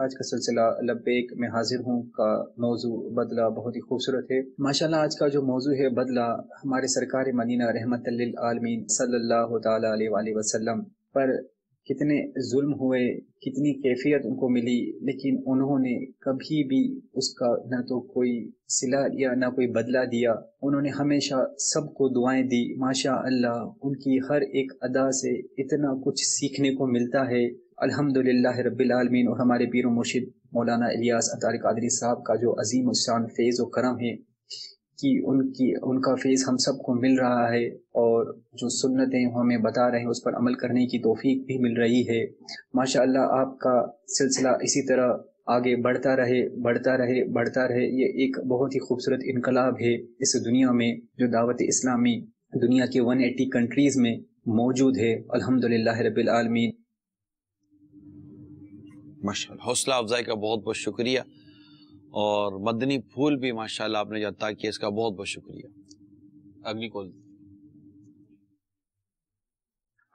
आज का सिलसिला लब्बेक में हाजिर हूँ का मौजू बदला बहुत ही खूबसूरत है माशा आज का जो मौजू है बदला हमारे सरकार मदीना रहमत आलमीन सल्ला पर कितने जुल्म हुए कितनी कैफियत उनको मिली लेकिन उन्होंने कभी भी उसका न तो कोई सिला या ना कोई बदला दिया उन्होंने हमेशा सबको दुआएं दी माशा अल्लाह उनकी हर एक अदा से इतना कुछ सीखने को मिलता है अल्हम्दुलिल्लाह रबालमीन और हमारे पीर मुर्शिद मौलाना इलियास अतारिक आदरी साहब का जो अजीम उसान फैज़ व करम है कि उनकी उनका फेस हम सबको मिल रहा है और जो सुन्नतें हमें बता रहे हैं उस पर अमल करने की तोफीक भी मिल रही है माशा आपका सिलसिला इसी तरह आगे बढ़ता रहे बढ़ता रहे बढ़ता रहे ये एक बहुत ही खूबसूरत इनकलाब है इस दुनिया में जो दावत इस्लामी दुनिया के 180 कंट्रीज में मौजूद है अलहमदिल्ला रब्बिल माशा हौसला अफजाई का बहुत बहुत शुक्रिया और मदनी फूल भी माशाल्लाह आपने जो अता किया इसका बहुत बहुत शुक्रिया अगली कॉल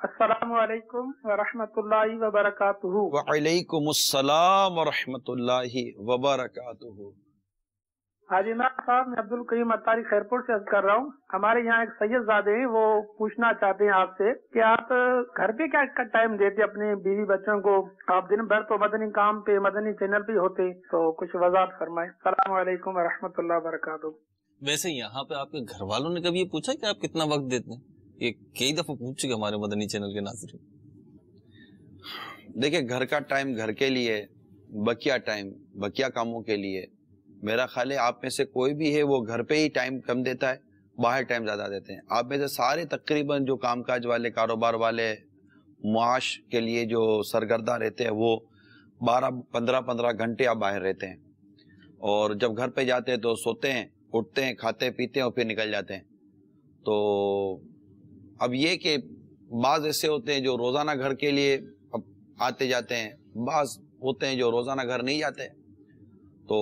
अस्सलाम वालेकुम रहमतुल्लाहि व बरकातुहू वालेकुम अस्सलाम हाजी इमरान साहब मैं अब्दुल करीम अतारी खैरपुर से अर्ज कर रहा हूँ हमारे यहाँ एक सैयद जादे हैं वो पूछना चाहते हैं आपसे कि आप घर पे क्या टाइम देते अपने बीवी बच्चों को आप दिन भर तो मदनी काम पे मदनी चैनल पे होते तो कुछ वजात फरमाए सलामकुम वरहमतुल्ला वरक वैसे यहाँ पे आपके घर वालों ने कभी ये पूछा कि आप कितना वक्त देते हैं ये कई दफा पूछ चुके हमारे मदनी चैनल के नाजरीन देखिये घर का टाइम घर के लिए बकिया टाइम बकिया कामों के लिए मेरा ख्याल है आप में से कोई भी है वो घर पे ही टाइम कम देता है बाहर टाइम ज़्यादा देते हैं आप में से सारे तकरीबन जो कामकाज वाले कारोबार वाले मुआश के लिए जो सरगर्दा रहते हैं वो बारह पंद्रह पंद्रह घंटे आप बाहर रहते हैं और जब घर पे जाते हैं तो सोते हैं उठते हैं खाते पीते हैं और फिर निकल जाते हैं तो अब ये कि बाज ऐसे होते हैं जो रोज़ाना घर के लिए अब आते जाते हैं बाज होते हैं जो रोज़ाना घर नहीं जाते तो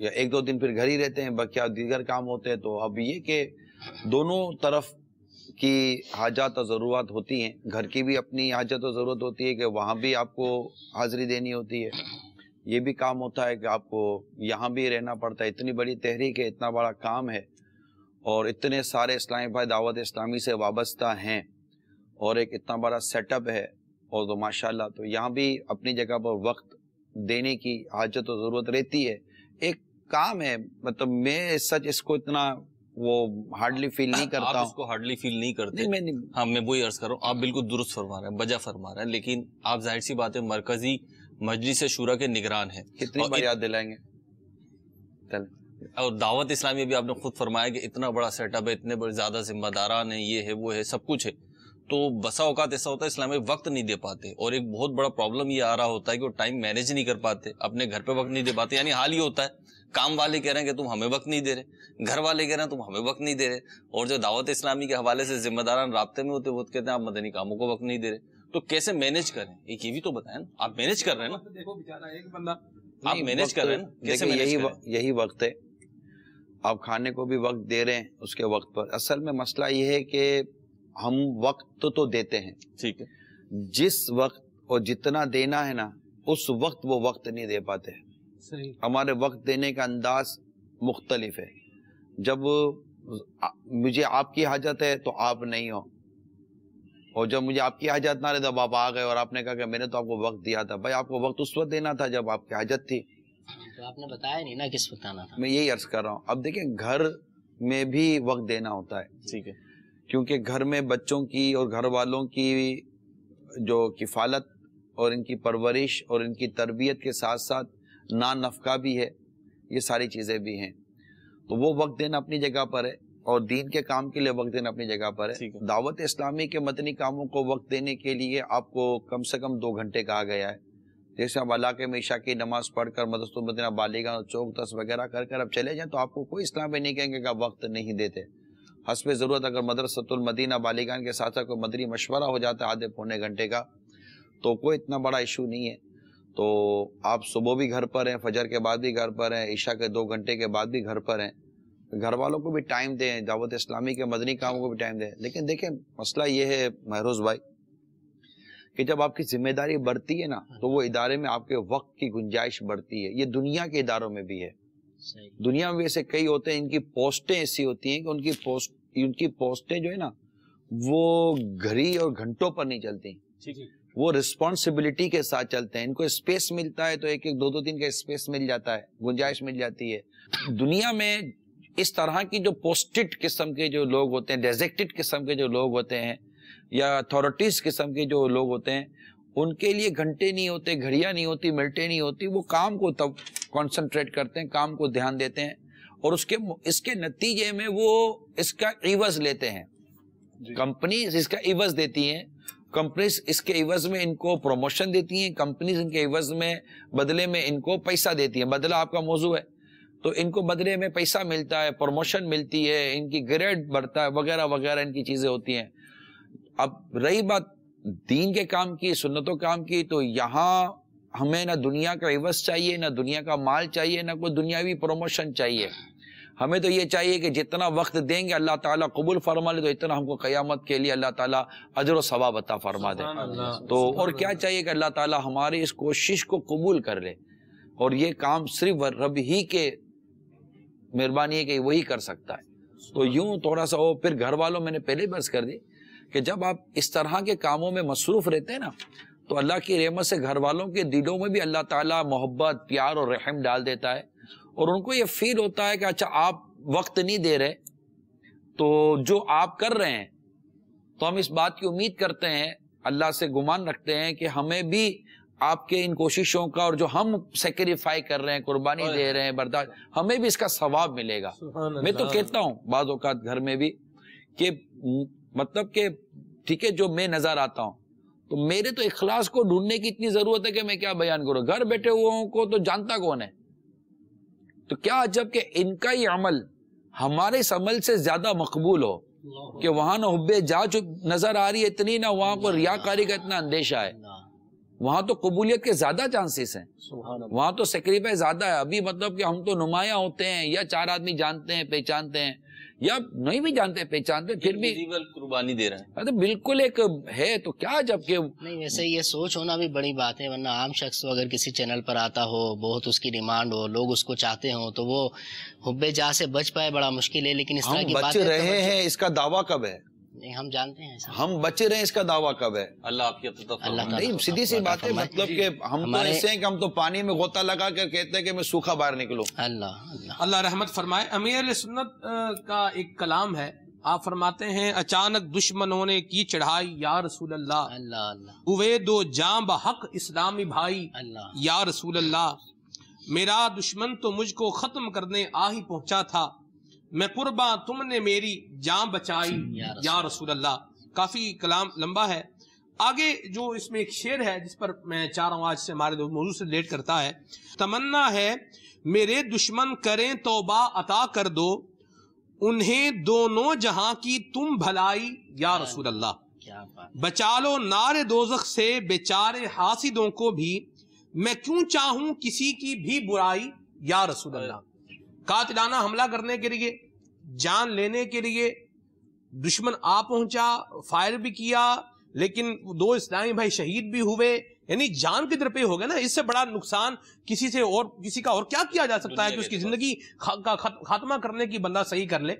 या एक दो दिन फिर घर ही रहते हैं बाकी दीगर काम होते हैं तो अब ये कि दोनों तरफ की हाजत और ज़रूरत होती हैं घर की भी अपनी हाजत और ज़रूरत होती है कि वहाँ भी आपको हाज़िरी देनी होती है ये भी काम होता है कि आपको यहाँ भी रहना पड़ता है इतनी बड़ी तहरीक है इतना बड़ा काम है और इतने सारे इस्लामी भाई दावत इस्लामी से वाबस्ता हैं और एक इतना बड़ा सेटअप है और तो माशाल्लाह तो यहाँ भी अपनी जगह पर वक्त देने की हाजत और ज़रूरत रहती है एक काम है मतलब मैं सच इसको इतना वो हार्डली फील नहीं करता आप इसको हार्डली फील नहीं करते नहीं, मैं नहीं। हाँ मैं वही अर्ज कर रहा हूँ आप बिल्कुल दुरुस्त फरमा रहे हैं बजा फरमा रहे हैं लेकिन आप जाहिर सी बात है मरकजी मजलिस शुरा के निगरान है कितनी बार याद दिलाएंगे और दावत इस्लामी भी आपने खुद फरमाया कि इतना बड़ा सेटअप है इतने बड़े ज्यादा जिम्मेदारान है ये है वो है सब कुछ है तो बसा औकात ऐसा होता है इस्लामिक वक्त नहीं दे पाते और एक बहुत बड़ा प्रॉब्लम ये आ रहा होता है कि वो टाइम मैनेज नहीं कर पाते अपने घर पे वक्त नहीं दे पाते यानी हाल ही होता है काम वाले कह रहे हैं कि तुम हमें वक्त नहीं दे रहे घर वाले कह रहे हैं तुम हमें वक्त नहीं दे रहे और जो दावत इस्लामी के हवाले से जिम्मेदारान रबते में होते वो कहते हैं आप मदनी कामों को वक्त नहीं दे रहे तो कैसे मैनेज करें एक ये भी तो बताए ना आप मैनेज कर रहे हैं ना देखो बेचारा एक बंदा आप मैनेज कर रहे हैं कैसे यही यही वक्त है आप खाने को भी वक्त दे रहे हैं उसके वक्त पर असल में मसला ये है कि हम वक्त तो देते हैं ठीक है जिस वक्त और जितना देना है ना उस वक्त वो वक्त नहीं दे पाते सही हमारे वक्त देने का अंदाज मुख्तलिफ है जब मुझे आपकी हाजत है तो आप नहीं हो और जब मुझे आपकी हाजत ना रहे तब तो आप आ गए और आपने कहा कि मैंने तो आपको वक्त दिया था भाई आपको वक्त उस वक्त देना था जब आपकी हाजत थी तो आपने बताया नहीं ना किस वक्त आना था मैं यही अर्ज कर रहा हूँ अब देखिए घर में भी वक्त देना होता है ठीक है क्योंकि घर में बच्चों की और घर वालों की जो किफ़ालत और इनकी परवरिश और इनकी तरबियत के साथ साथ ना नफका भी है ये सारी चीज़ें भी हैं तो वो वक्त देना अपनी जगह पर है और दीन के काम के लिए वक्त देना अपनी जगह पर है दावत इस्लामी के मतनी कामों को वक्त देने के लिए आपको कम से कम दो घंटे कहा गया है जैसे आप अला के मीशा की नमाज पढ़कर मदरसुल मदीना बालीगा चौक तस वगैरह कर कर अब चले जाएँ तो आपको कोई इस्लाम नहीं कहेंगे कि वक्त नहीं देते हसब ज़रूरत अगर मदरसतुलमदीना बालिकान के साथ साथ कोई मदरी मशवरा हो जाता है आधे पौने घंटे का तो कोई इतना बड़ा इशू नहीं है तो आप सुबह भी घर पर हैं फजर के बाद भी घर पर हैं ईशा के दो घंटे के बाद भी घर पर हैं घर वालों को भी टाइम दें दावत इस्लामी के मदनी कामों को भी टाइम दें लेकिन देखें मसला ये है महरोज भाई कि जब आपकी जिम्मेदारी बढ़ती है ना तो वो इदारे में आपके वक्त की गुंजाइश बढ़ती है ये दुनिया के इदारों में भी है दुनिया में ऐसे कई होते हैं इनकी पोस्टें ऐसी होती हैं कि उनकी पोस्ट उनकी पोस्टें जो है ना वो घड़ी और घंटों पर नहीं चलती वो रिस्पॉन्सिबिलिटी के साथ चलते हैं इनको स्पेस मिलता है तो एक एक दो दो दिन का स्पेस मिल जाता है गुंजाइश मिल जाती है दुनिया में इस तरह की जो पोस्टेड किस्म के जो लोग होते हैं डेजेक्टेड किस्म के जो लोग होते हैं या अथॉरिटीज किस्म के जो लोग होते हैं उनके लिए घंटे नहीं होते घड़ियाँ नहीं होती मिनटें नहीं होती वो काम को तब कॉन्सेंट्रेट करते हैं काम को ध्यान देते हैं और उसके इसके नतीजे में वो इसका इवज लेते हैं कंपनी इसका इवज देती हैं कंपनीज इसके इवज में इनको प्रमोशन देती हैं कंपनीज इनके इवज में बदले में इनको पैसा देती हैं बदला आपका मौजू है तो इनको बदले में पैसा मिलता है प्रमोशन मिलती है इनकी ग्रेड बढ़ता है वगैरह वगैरह इनकी चीज़ें होती हैं अब रही बात दीन के काम की सुन्नतों काम की तो यहाँ हमें ना दुनिया का एवज चाहिए ना दुनिया का माल चाहिए ना कोई दुनियावी प्रमोशन चाहिए हमें तो ये चाहिए कि जितना वक्त देंगे अल्लाह ताला कबूल फरमा ले तो इतना हमको क़यामत के लिए अल्लाह ताला अजर सवाब अता फरमा दे तो और क्या चाहिए कि अल्लाह ताला हमारे इस कोशिश को कबूल कर ले और ये काम सिर्फ रब ही के मेहरबानी है कि वही कर सकता है तो यूं थोड़ा सा वो फिर घर वालों मैंने पहले बस कर दी कि जब आप इस तरह के कामों में मसरूफ़ रहते हैं ना तो अल्लाह की रहमत से घर वालों के दिलों में भी अल्लाह ताला मोहब्बत प्यार और रहम डाल देता है और उनको ये फील होता है कि अच्छा आप वक्त नहीं दे रहे तो जो आप कर रहे हैं तो हम इस बात की उम्मीद करते हैं अल्लाह से गुमान रखते हैं कि हमें भी आपके इन कोशिशों का और जो हम सेक्रीफाई कर रहे हैं कुर्बानी दे रहे हैं बर्दाश्त हमें भी इसका सवाब मिलेगा मैं तो कहता हूँ बाद घर में भी कि मतलब के ठीक है जो मैं नजर आता हूँ तो मेरे तो इखलास को ढूंढने की इतनी जरूरत है कि मैं क्या बयान करूं घर बैठे हुओं को तो जानता कौन है तो क्या जब इनका ही अमल हमारे इस अमल से ज्यादा मकबूल हो कि वहां ना हुब्बे जा जो नजर आ रही है इतनी ना वहां को रियाकारी का इतना अंदेशा है वहां तो कबूलियत के ज्यादा चांसेस हैं वहां तो सक्रीफाई ज्यादा है अभी मतलब कि हम तो नुमाया होते हैं या चार आदमी जानते हैं पहचानते हैं या नहीं भी जानते पहचानते फिर भी कुर्बानी दे रहे हैं अरे तो बिल्कुल एक है तो क्या जबकि नहीं वैसे ये सोच होना भी बड़ी बात है वरना आम शख्स अगर किसी चैनल पर आता हो बहुत उसकी डिमांड हो लोग उसको चाहते हो तो वो हुब्बे जा से बच पाए बड़ा मुश्किल है लेकिन इस तरह की बात तो रहे हैं इसका दावा कब है नहीं हम जानते हैं हम बचे रहे इसका दावा कब है अल्लाह आपकी अल्लाह नहीं सीधी सी बात है मतलब कि हम तो ऐसे हैं कि हम तो पानी में गोता लगा कर कहते हैं कि मैं सूखा बाहर निकलो अल्लाह अल्लाह रहमत फरमाए अमीर सुन्नत का एक कलाम है आप फरमाते हैं अचानक दुश्मनों ने की चढ़ाई या रसूल अल्लाह अल्लाह हुए दो जाम हक इस्लामी भाई अल्लाह या रसूल अल्लाह मेरा दुश्मन तो मुझको खत्म करने आ ही पहुंचा था मैं कुर्बा तुमने मेरी जान बचाई या रसूल अल्लाह काफी कलाम लंबा है आगे जो इसमें एक शेर है जिस पर मैं चाह रहा हूँ आज से हमारे मौजूद से लेट करता है तमन्ना है मेरे दुश्मन करें तोबा अता कर दो उन्हें दोनों जहां की तुम भलाई या रसूल अल्लाह बचा लो नारे दोजख से बेचारे हासिदों को भी मैं क्यों चाहूं किसी की भी बुराई या रसूल अल्लाह कातिलाना हमला करने के लिए जान लेने के लिए दुश्मन आ पहुंचा फायर भी किया लेकिन दो इस्लामी भाई शहीद भी हुए यानी जान के दर पे हो गया ना इससे बड़ा नुकसान किसी से और किसी का और क्या किया जा सकता है कि उसकी तो जिंदगी खा, का खात्मा करने की बंदा सही कर ले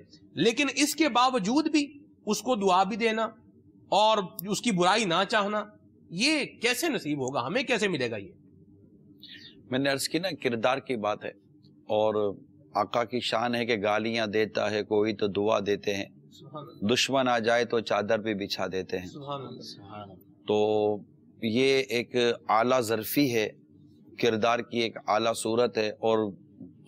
लेकिन इसके बावजूद भी उसको दुआ भी देना और उसकी बुराई ना चाहना ये कैसे नसीब होगा हमें कैसे मिलेगा ये मैंने अर्ज की ना किरदार की बात है और आका की शान है कि गालियां देता है कोई तो दुआ देते हैं दुश्मन आ जाए तो चादर भी बिछा देते हैं तो ये एक आला जरफी है किरदार की एक आला सूरत है और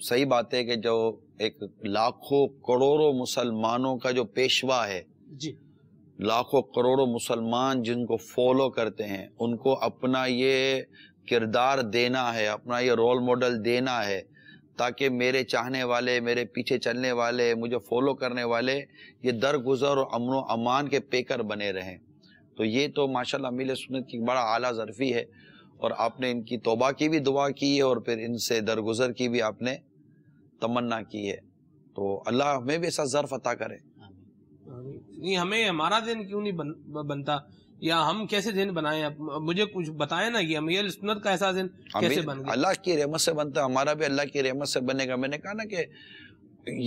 सही बात है कि जो एक लाखों करोड़ों मुसलमानों का जो पेशवा है जी लाखों करोड़ों मुसलमान जिनको फॉलो करते हैं उनको अपना ये किरदार देना है अपना ये रोल मॉडल देना है ताकि मेरे चाहने वाले मेरे पीछे चलने वाले मुझे फॉलो करने वाले ये दरगुजर और अमन अमान के पेकर बने रहें तो ये तो माशाल्लाह मिल सुनत की बड़ा आला ज़रफ़ी है और आपने इनकी तोबा की भी दुआ की है और फिर इनसे दरगुजर की भी आपने तमन्ना की है तो अल्लाह हमें भी ऐसा ज़र्फ़ अता करे नहीं हमें हमारा दिन क्यों नहीं बन, बनता या हम कैसे जिन बनाए मुझे कुछ बताए ना कि अमीर सुनत का ऐसा जिन कैसे बन गया अल्लाह की रहमत से बनता हमारा भी अल्लाह की रहमत से बनेगा मैंने कहा ना कि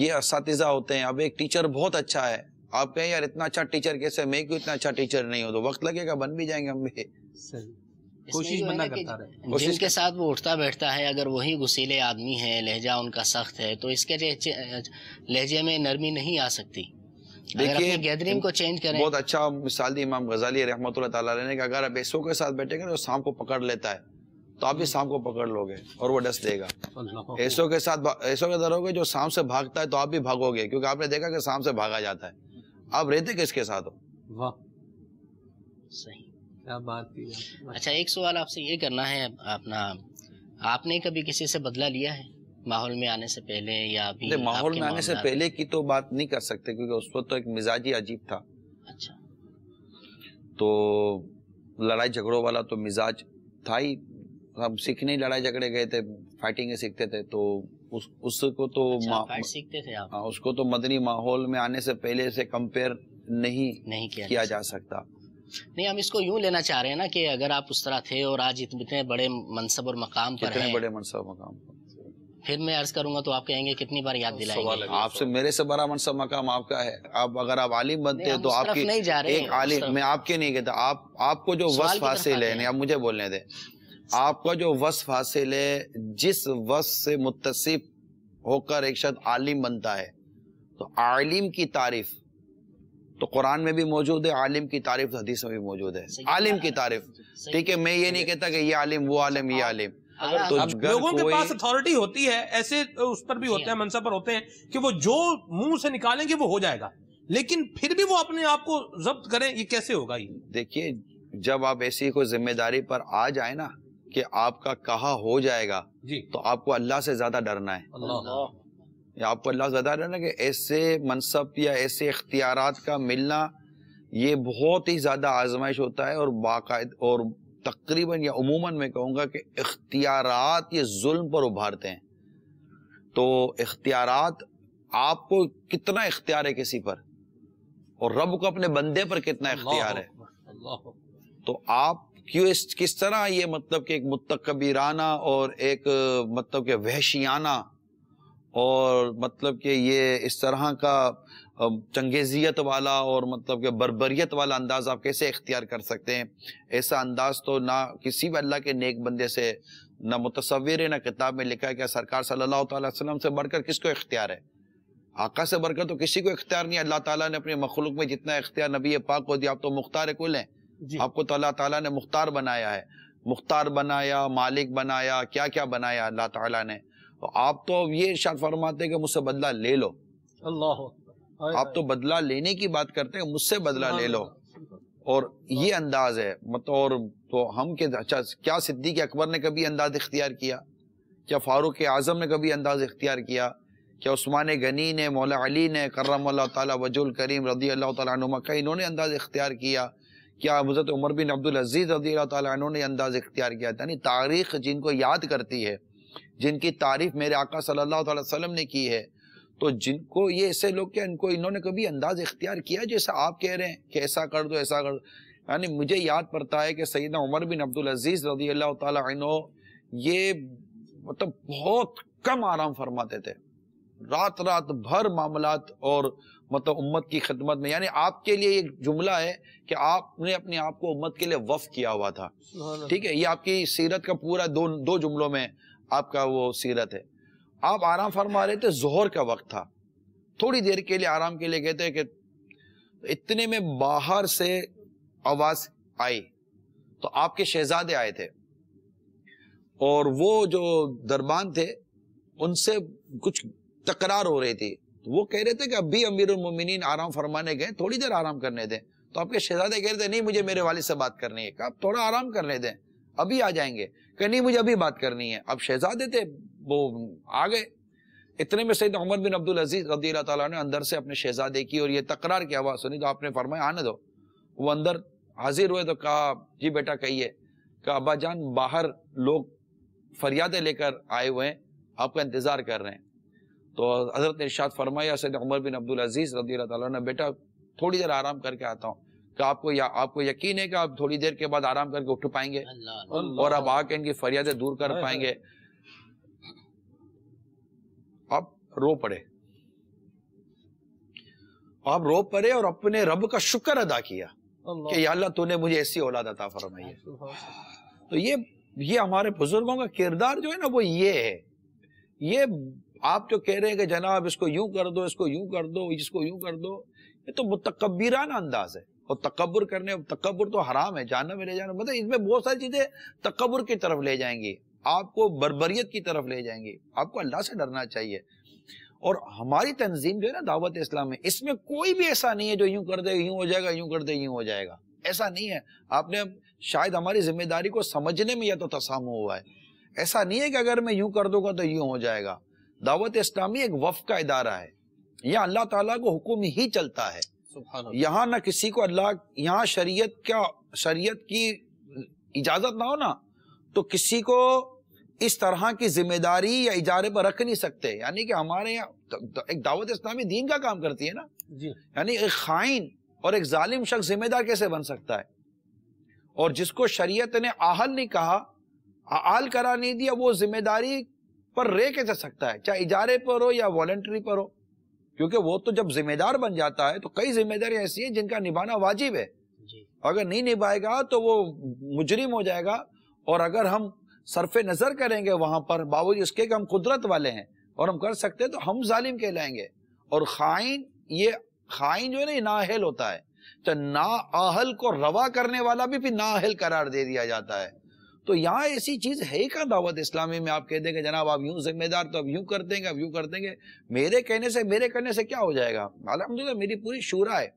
ये इस होते हैं अब एक टीचर बहुत अच्छा है आप कहें यार इतना अच्छा टीचर कैसे मैं क्यों इतना अच्छा टीचर नहीं हो तो वक्त लगेगा बन भी जाएंगे हम भी कोशिश बंदा करता रहे के साथ वो उठता बैठता है अगर वही गुसीले आदमी है लहजा उनका सख्त है तो इसके लहजे में नरमी नहीं आ सकती देखिए गैदरिंग को चेंज करें बहुत अच्छा मिसाल दी इमाम गजाली रहमत ने कहा अगर आप ऐसो के साथ बैठेगा तो शाम को पकड़ लेता है तो आप भी शाम को पकड़ लोगे और वो डस देगा ऐसो के साथ ऐसो के दरोगे जो शाम से भागता है तो आप भी भागोगे क्योंकि आपने देखा कि शाम से भागा जाता है आप रहते किसके साथ हो वाह सही क्या बात अच्छा एक सवाल आपसे ये करना है अपना आपने कभी किसी से बदला लिया है माहौल में आने से पहले या अभी माहौल में आने से पहले की तो बात नहीं कर सकते क्योंकि उस वक्त तो एक मिजाज ही अजीब था अच्छा तो लड़ाई झगड़ों वाला तो मिजाज था ही हम सीखने लड़ाई झगड़े गए थे फाइटिंग सीखते थे तो उस उसको तो अच्छा, सीखते थे आप आ, हाँ, उसको तो मदनी माहौल में आने से पहले से कंपेयर नहीं नहीं किया, किया जा सकता नहीं हम इसको यूं लेना चाह रहे हैं ना कि अगर आप उस तरह थे और आज इतने बड़े मनसब और मकाम पर हैं बड़े मनसब मकाम पर फिर मैं अर्ज करूंगा तो आप कहेंगे कितनी बार याद दिलाएंगे आपसे मेरे से बड़ा सब मकाम आपका है आप अगर आप आलिम बनते हो तो आपकी नहीं जा रहे एक आलिम मैं आपके नहीं कहता आप आपको जो वस्फ हासिल है आप मुझे बोलने दे आपका जो वस्फ हासिल है जिस वस से मुतसिब होकर एक शख्स आलिम बनता है तो आलिम की तारीफ तो कुरान में भी मौजूद है आलिम की तारीफ तो हदीस में भी मौजूद है आलिम की तारीफ ठीक है मैं ये नहीं कहता कि ये आलिम वो आलिम ये आलिम अगर हाँ, तो हाँ। लोगों के पास अथॉरिटी होती है ऐसे तो उस पर भी होते हैं मनसा पर होते हैं कि वो जो मुंह से निकालेंगे वो हो जाएगा लेकिन फिर भी वो अपने आप को जब्त करें ये कैसे होगा ये देखिए जब आप ऐसी कोई जिम्मेदारी पर आ जाए ना कि आपका कहा हो जाएगा जी तो आपको अल्लाह से ज्यादा डरना है अल्लाह आपको अल्लाह से ज्यादा डरना कि ऐसे मनसब या ऐसे इख्तियार का मिलना ये बहुत ही ज्यादा आजमाइश होता है और बाकायद और तकरीबन या उमूमन मैं कहूँगा कि इख्तियारत ये जुल्म पर उभारते हैं तो इख्तियार आपको कितना इख्तियार है किसी पर और रब को अपने बंदे पर कितना इख्तियार है तो आप क्यों इस किस तरह ये मतलब कि एक मुतकबीराना और एक मतलब के वहशियाना और मतलब कि ये इस तरह का चंगेजियत वाला और मतलब के बरबरीत वाला अंदाज आप कैसे इख्तियार कर सकते हैं ऐसा अंदाज तो ना किसी भी अल्लाह के नेक बंदे से ना मुतसविर है ना किताब में लिखा है कि सरकार सल्लल्लाहु अलैहि वसल्लम से बढ़कर किसको इख्तियार है आका से बढ़कर तो किसी को इख्तियार नहीं अल्लाह ताला ने अपने मखलूक में जितना इख्तियार नबी पाक को दिया आप तो मुख्तार कुल हैं आपको तो अल्लाह ताला ने मुख्तार बनाया है मुख्तार बनाया मालिक बनाया क्या क्या बनाया अल्लाह ताला ने तो आप तो ये इर्शाद फरमाते हैं कि मुझसे बदला ले लो अल्लाह आप तो बदला लेने की बात करते हैं मुझसे बदला हाँ, ले लो और ये हाँ। अंदाज है मतलब और तो हम के अच्छा क्या सिद्दीक अकबर ने कभी अंदाज इख्तियार किया क्या फारूक आजम ने कभी अंदाज इख्तियार किया क्या उस्मान गनी ने मौला अली ने करम तजुल करीम रदी अल्लाह तुम इन्होंने अंदाज इख्तियार किया क्या हजरत उमर बिन अब्दुल अजीज़ रदी तु ने अंदाज इख्तियार किया यानी तारीख जिनको याद करती है जिनकी तारीफ़ मेरे आका सल्लल्लाहु अलैहि वसल्लम ने की है तो जिनको ये ऐसे लोग क्या इनको इन्होंने कभी अंदाज इख्तियार किया जैसा आप कह रहे हैं कि ऐसा कर दो ऐसा कर दो यानी मुझे याद पड़ता है कि सैदा उमर बिन अब्दुल अजीज़ रजी अल्लाह तनो ये मतलब बहुत कम आराम फरमाते थे रात रात भर मामला और मतलब उम्मत की खिदमत में यानी आपके लिए एक जुमला है कि आपने अपने आप को उम्मत के लिए वफ किया हुआ था ठीक है ये आपकी सीरत का पूरा दो दो जुमलों में आपका वो सीरत है आप आराम फरमा रहे थे जोहर का वक्त था थोड़ी देर के लिए आराम के लिए कहते हैं कि इतने में बाहर से आवाज आई तो आपके शहजादे आए थे और वो जो दरबान थे उनसे कुछ तकरार हो रही थी तो वो कह रहे थे कि अभी अमीर उमिन आराम फरमाने गए थोड़ी देर आराम करने दें तो आपके शहजादे कह रहे थे नहीं मुझे मेरे वाले से बात करनी है आप थोड़ा आराम करने दें अभी आ जाएंगे कहीं मुझे अभी बात करनी है अब शहजादे थे वो आ गए इतने में सईद उमर बिन अब्दुल अजीज रदी अल्लाह ने अंदर से अपने शहजादे की और ये तकरार की आवाज़ सुनी तो आपने फरमाया आने दो वो अंदर हाजिर हुए तो कहा जी बेटा कहिए कहा अब्बा जान बाहर लोग फरियादें लेकर आए हुए हैं आपका इंतज़ार कर रहे हैं तो हज़रत इर्शाद फरमाया सैद उमर बिन अब्दुल अजीज़ रदी तला ने बेटा थोड़ी देर आराम करके आता हूँ कि आपको या आपको यकीन है कि आप थोड़ी देर के बाद आराम करके उठ पाएंगे और अब आके इनकी फरियादें दूर कर पाएंगे रो पड़े तो आप रो पड़े और अपने रब का शुक्र अदा किया कि अल्लाह तूने मुझे ऐसी औलाद अता फरमाई है तो ये ये हमारे बुजुर्गों का किरदार जो है ना वो ये है ये आप जो कह रहे हैं कि जनाब इसको यूं कर दो इसको यूं कर दो इसको यूं कर दो ये तो मुतकबीराना अंदाज है और तकबर करने तकबर तो हराम है जानना में ले जाना मतलब इसमें बहुत सारी चीजें तकबर की तरफ ले जाएंगी आपको बरबरीत की तरफ ले जाएंगी आपको अल्लाह से डरना चाहिए और हमारी तंजीम जो है ना दावत इस्लाम में इसमें कोई भी ऐसा नहीं है जो यूं कर दे यूं हो जाएगा यूं कर दे यूं हो जाएगा ऐसा नहीं है आपने शायद हमारी जिम्मेदारी को समझने में या तो तसाम हुआ है ऐसा नहीं है कि अगर मैं यूं कर दूंगा तो यूं हो जाएगा दावत इस्लामी एक वफ का इदारा है यह अल्लाह तला को हुक्म ही चलता है यहाँ ना किसी को अल्लाह यहाँ शरीय का शरीय की इजाजत ना हो ना तो किसी को इस तरह की जिम्मेदारी या इजारे पर रख नहीं सकते यानी कि हमारे यहाँ एक दावत इस्लामी दीन का काम करती है ना यानी एक खाइन और एक जालिम शख्स जिम्मेदार कैसे बन सकता है और जिसको शरीयत ने आहल नहीं कहा आल करा नहीं दिया वो जिम्मेदारी पर रह कैसे सकता है चाहे इजारे पर हो या वॉलेंट्री पर हो क्योंकि वो तो जब जिम्मेदार बन जाता है तो कई जिम्मेदारियां ऐसी हैं जिनका निभाना वाजिब है जी। अगर नहीं निभाएगा तो वो मुजरिम हो जाएगा और अगर हम सरफे नज़र करेंगे वहां पर जी इसके कि हम कुदरत वाले हैं और हम कर सकते हैं तो हम जालिम कहलाएंगे और खाइन ये खाइन जो है ना नाहल होता है तो नाअहल को रवा करने वाला भी फिर नाअहल करार दे दिया जाता है तो यहाँ ऐसी चीज़ है का दावत इस्लामी में आप कह देंगे जनाब आप यूं जिम्मेदार तो अब यूं कर देंगे अब यूं कर देंगे मेरे कहने से मेरे करने से क्या हो जाएगा अलहमदिल्ला मेरी पूरी शूरा है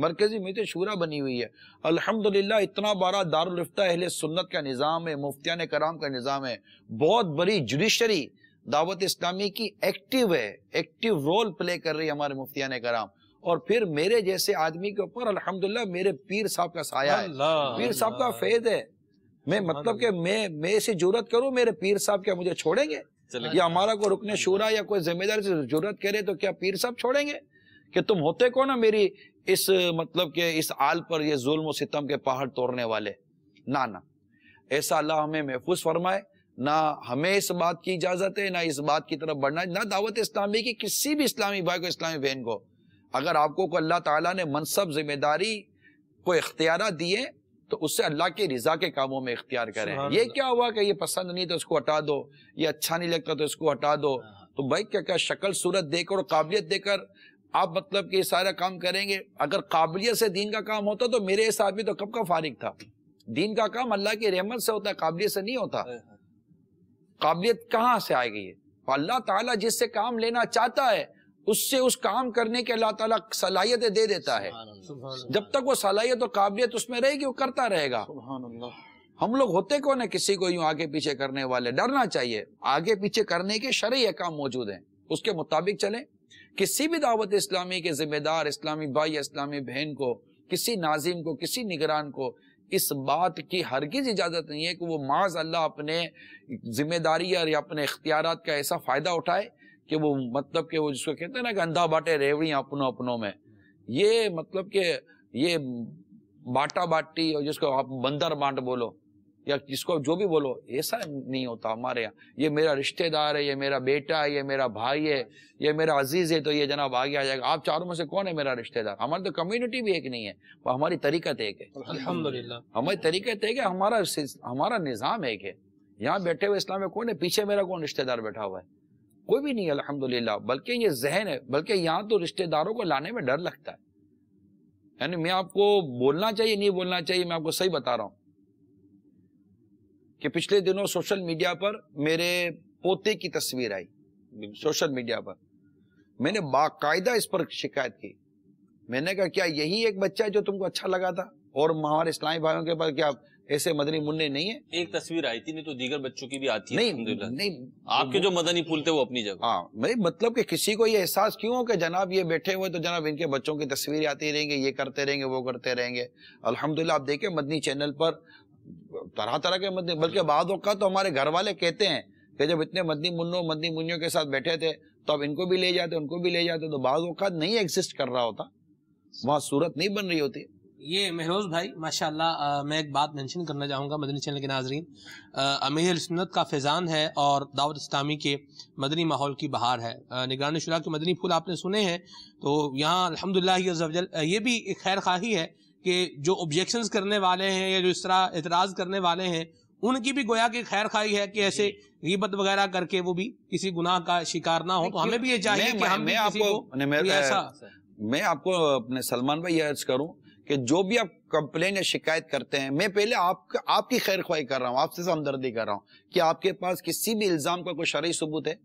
मरकज़ी मीत तो शूरा बनी हुई है अल्हम्दुलिल्लाह इतना बड़ा दारुलफ्ता अहल सुन्नत का निज़ाम है मुफ्तियान कराम का निज़ाम है बहुत बड़ी जुडिशरी दावत इस्लामी की एक्टिव है एक्टिव रोल प्ले कर रही है हमारे मुफ्तियान कराम और फिर मेरे जैसे आदमी के ऊपर अल्हम्दुलिल्लाह मेरे पीर साहब का साया है पीर साहब का फेद है मैं मतलब कि मैं मैं इसी जरूरत करूँ मेरे पीर साहब क्या मुझे छोड़ेंगे या हमारा को रुकने शूरा या कोई जिम्मेदारी से जरूरत करे तो क्या पीर साहब छोड़ेंगे कि तुम होते कौन ना मेरी इस मतलब के इस आल पर ये जुल्म सितम के पहाड़ तोड़ने वाले ना ना ऐसा अल्लाह हमें महफूज फरमाए ना हमें इस बात की इजाज़त है ना इस बात की तरफ बढ़ना ना दावत इस्लामी की किसी भी इस्लामी भाई को इस्लामी बहन को अगर आपको को अल्लाह ताला ने मनसब जिम्मेदारी को इख्तियार दिए तो उससे अल्लाह की रजा के कामों में इख्तियार करें ये क्या हुआ कि ये पसंद नहीं तो इसको हटा दो ये अच्छा नहीं लगता तो इसको हटा दो हाँ। तो भाई क्या क्या शक्ल सूरत देकर और काबिलियत देकर आप मतलब कि सारा काम करेंगे अगर काबिलियत से दीन का काम होता तो मेरे हिसाब में तो कब का फारिग था दीन का काम अल्लाह की रहमत से होता है काबिलियत से नहीं होता हाँ, हाँ। काबिलियत कहाँ से आएगी है तो अल्लाह ताला जिससे काम लेना चाहता है उससे उस काम करने के अल्लाह ताला सलाहियत दे देता है जब तक वो सलाहियत और काबिलियत उसमें रहेगी वो करता रहेगा हम लोग होते कौन है किसी को यूं आगे पीछे करने वाले डरना चाहिए आगे पीछे करने के शर्य काम मौजूद है उसके मुताबिक चलें किसी भी दावत इस्लामी के जिम्मेदार इस्लामी भाई इस्लामी बहन को किसी नाजिम को किसी निगरान को इस बात की हरगिज इजाज़त नहीं है कि वो माज अल्लाह अपने जिम्मेदारी और अपने इख्तियार का ऐसा फ़ायदा उठाए कि वो मतलब के वो जिसको कहते हैं ना कि अंधा बाटे रेवड़ी अपनों अपनों में ये मतलब के ये बाटा बाटी और जिसको आप बंदर बांट बोलो या जिसको जो भी बोलो ऐसा नहीं होता हमारे यहाँ ये मेरा रिश्तेदार है ये मेरा बेटा है ये मेरा भाई है ये मेरा अजीज है तो ये जनाब आगे आ जाएगा आप चारों में से कौन है मेरा रिश्तेदार हमारी तो कम्युनिटी भी एक नहीं है पर हमारी तरीकत एक है अल्हम्दुलिल्लाह हमारी तरीकत एक है हमारा हमारा निज़ाम एक है यहाँ बैठे हुए इस्लाम में कौन है पीछे मेरा कौन रिश्तेदार बैठा हुआ है कोई भी नहीं अल्हम्दुलिल्लाह बल्कि ये जहन है बल्कि यहाँ तो रिश्तेदारों को लाने में डर लगता है यानी मैं आपको बोलना चाहिए नहीं बोलना चाहिए मैं आपको सही बता रहा हूँ कि पिछले दिनों सोशल मीडिया पर मेरे पोते की तस्वीर आई सोशल मीडिया पर मैंने बाकायदा इस पर शिकायत की मैंने कहा क्या यही एक बच्चा है जो तुमको अच्छा लगा था और हमारे इस्लामी भाइयों के पास क्या ऐसे मदनी मुन्ने नहीं है एक तस्वीर आई थी नहीं तो दीगर बच्चों की भी आती नहीं, है नहीं नहीं आपके जो मदनी फूल थे वो अपनी जगह हाँ मेरे मतलब कि किसी को ये एहसास क्यों हो कि जनाब ये बैठे हुए तो जनाब इनके बच्चों की तस्वीरें आती रहेंगे ये करते रहेंगे वो करते रहेंगे अल्हम्दुलिल्लाह आप देखें मदनी चैनल पर तरह तरह के मदनी बल्कि बाद का तो हमारे घर वाले कहते हैं कि जब इतने मदनी मुन्नों मदनी मुनियों के साथ बैठे थे तो अब इनको भी ले जाते उनको भी ले जाते तो बाद अवत नहीं एग्जिस्ट कर रहा होता वहाँ सूरत नहीं बन रही होती ये महरोज भाई माशाल्लाह मैं एक बात मेंशन करना चाहूँगा मदनी चैनल के नाजरीन अमीर सुन्नत का फैज़ान है और दावत इस्लामी के मदनी माहौल की बहार है निगरानी शुरा के मदनी फूल आपने सुने हैं तो यहाँ अलहमदिल्ला ये भी एक खैर खाही है कि जो ऑब्जेक्शन करने वाले हैं या जो इस तरह एतराज करने वाले हैं उनकी भी गोया की खैर खाई है कि ऐसे गिबत वगैरह करके वो भी किसी गुनाह का शिकार ना हो तो हमें भी ये चाहिए कि हम मैं आपको ऐसा मैं आपको अपने सलमान भाई अर्ज करूं कि जो भी आप कंप्लेन या शिकायत करते हैं मैं पहले आप आपकी खैर ख्वाही कर रहा हूं आपसे हमदर्दी कर रहा हूं कि आपके पास किसी भी इल्जाम का कोई शरी सबूत है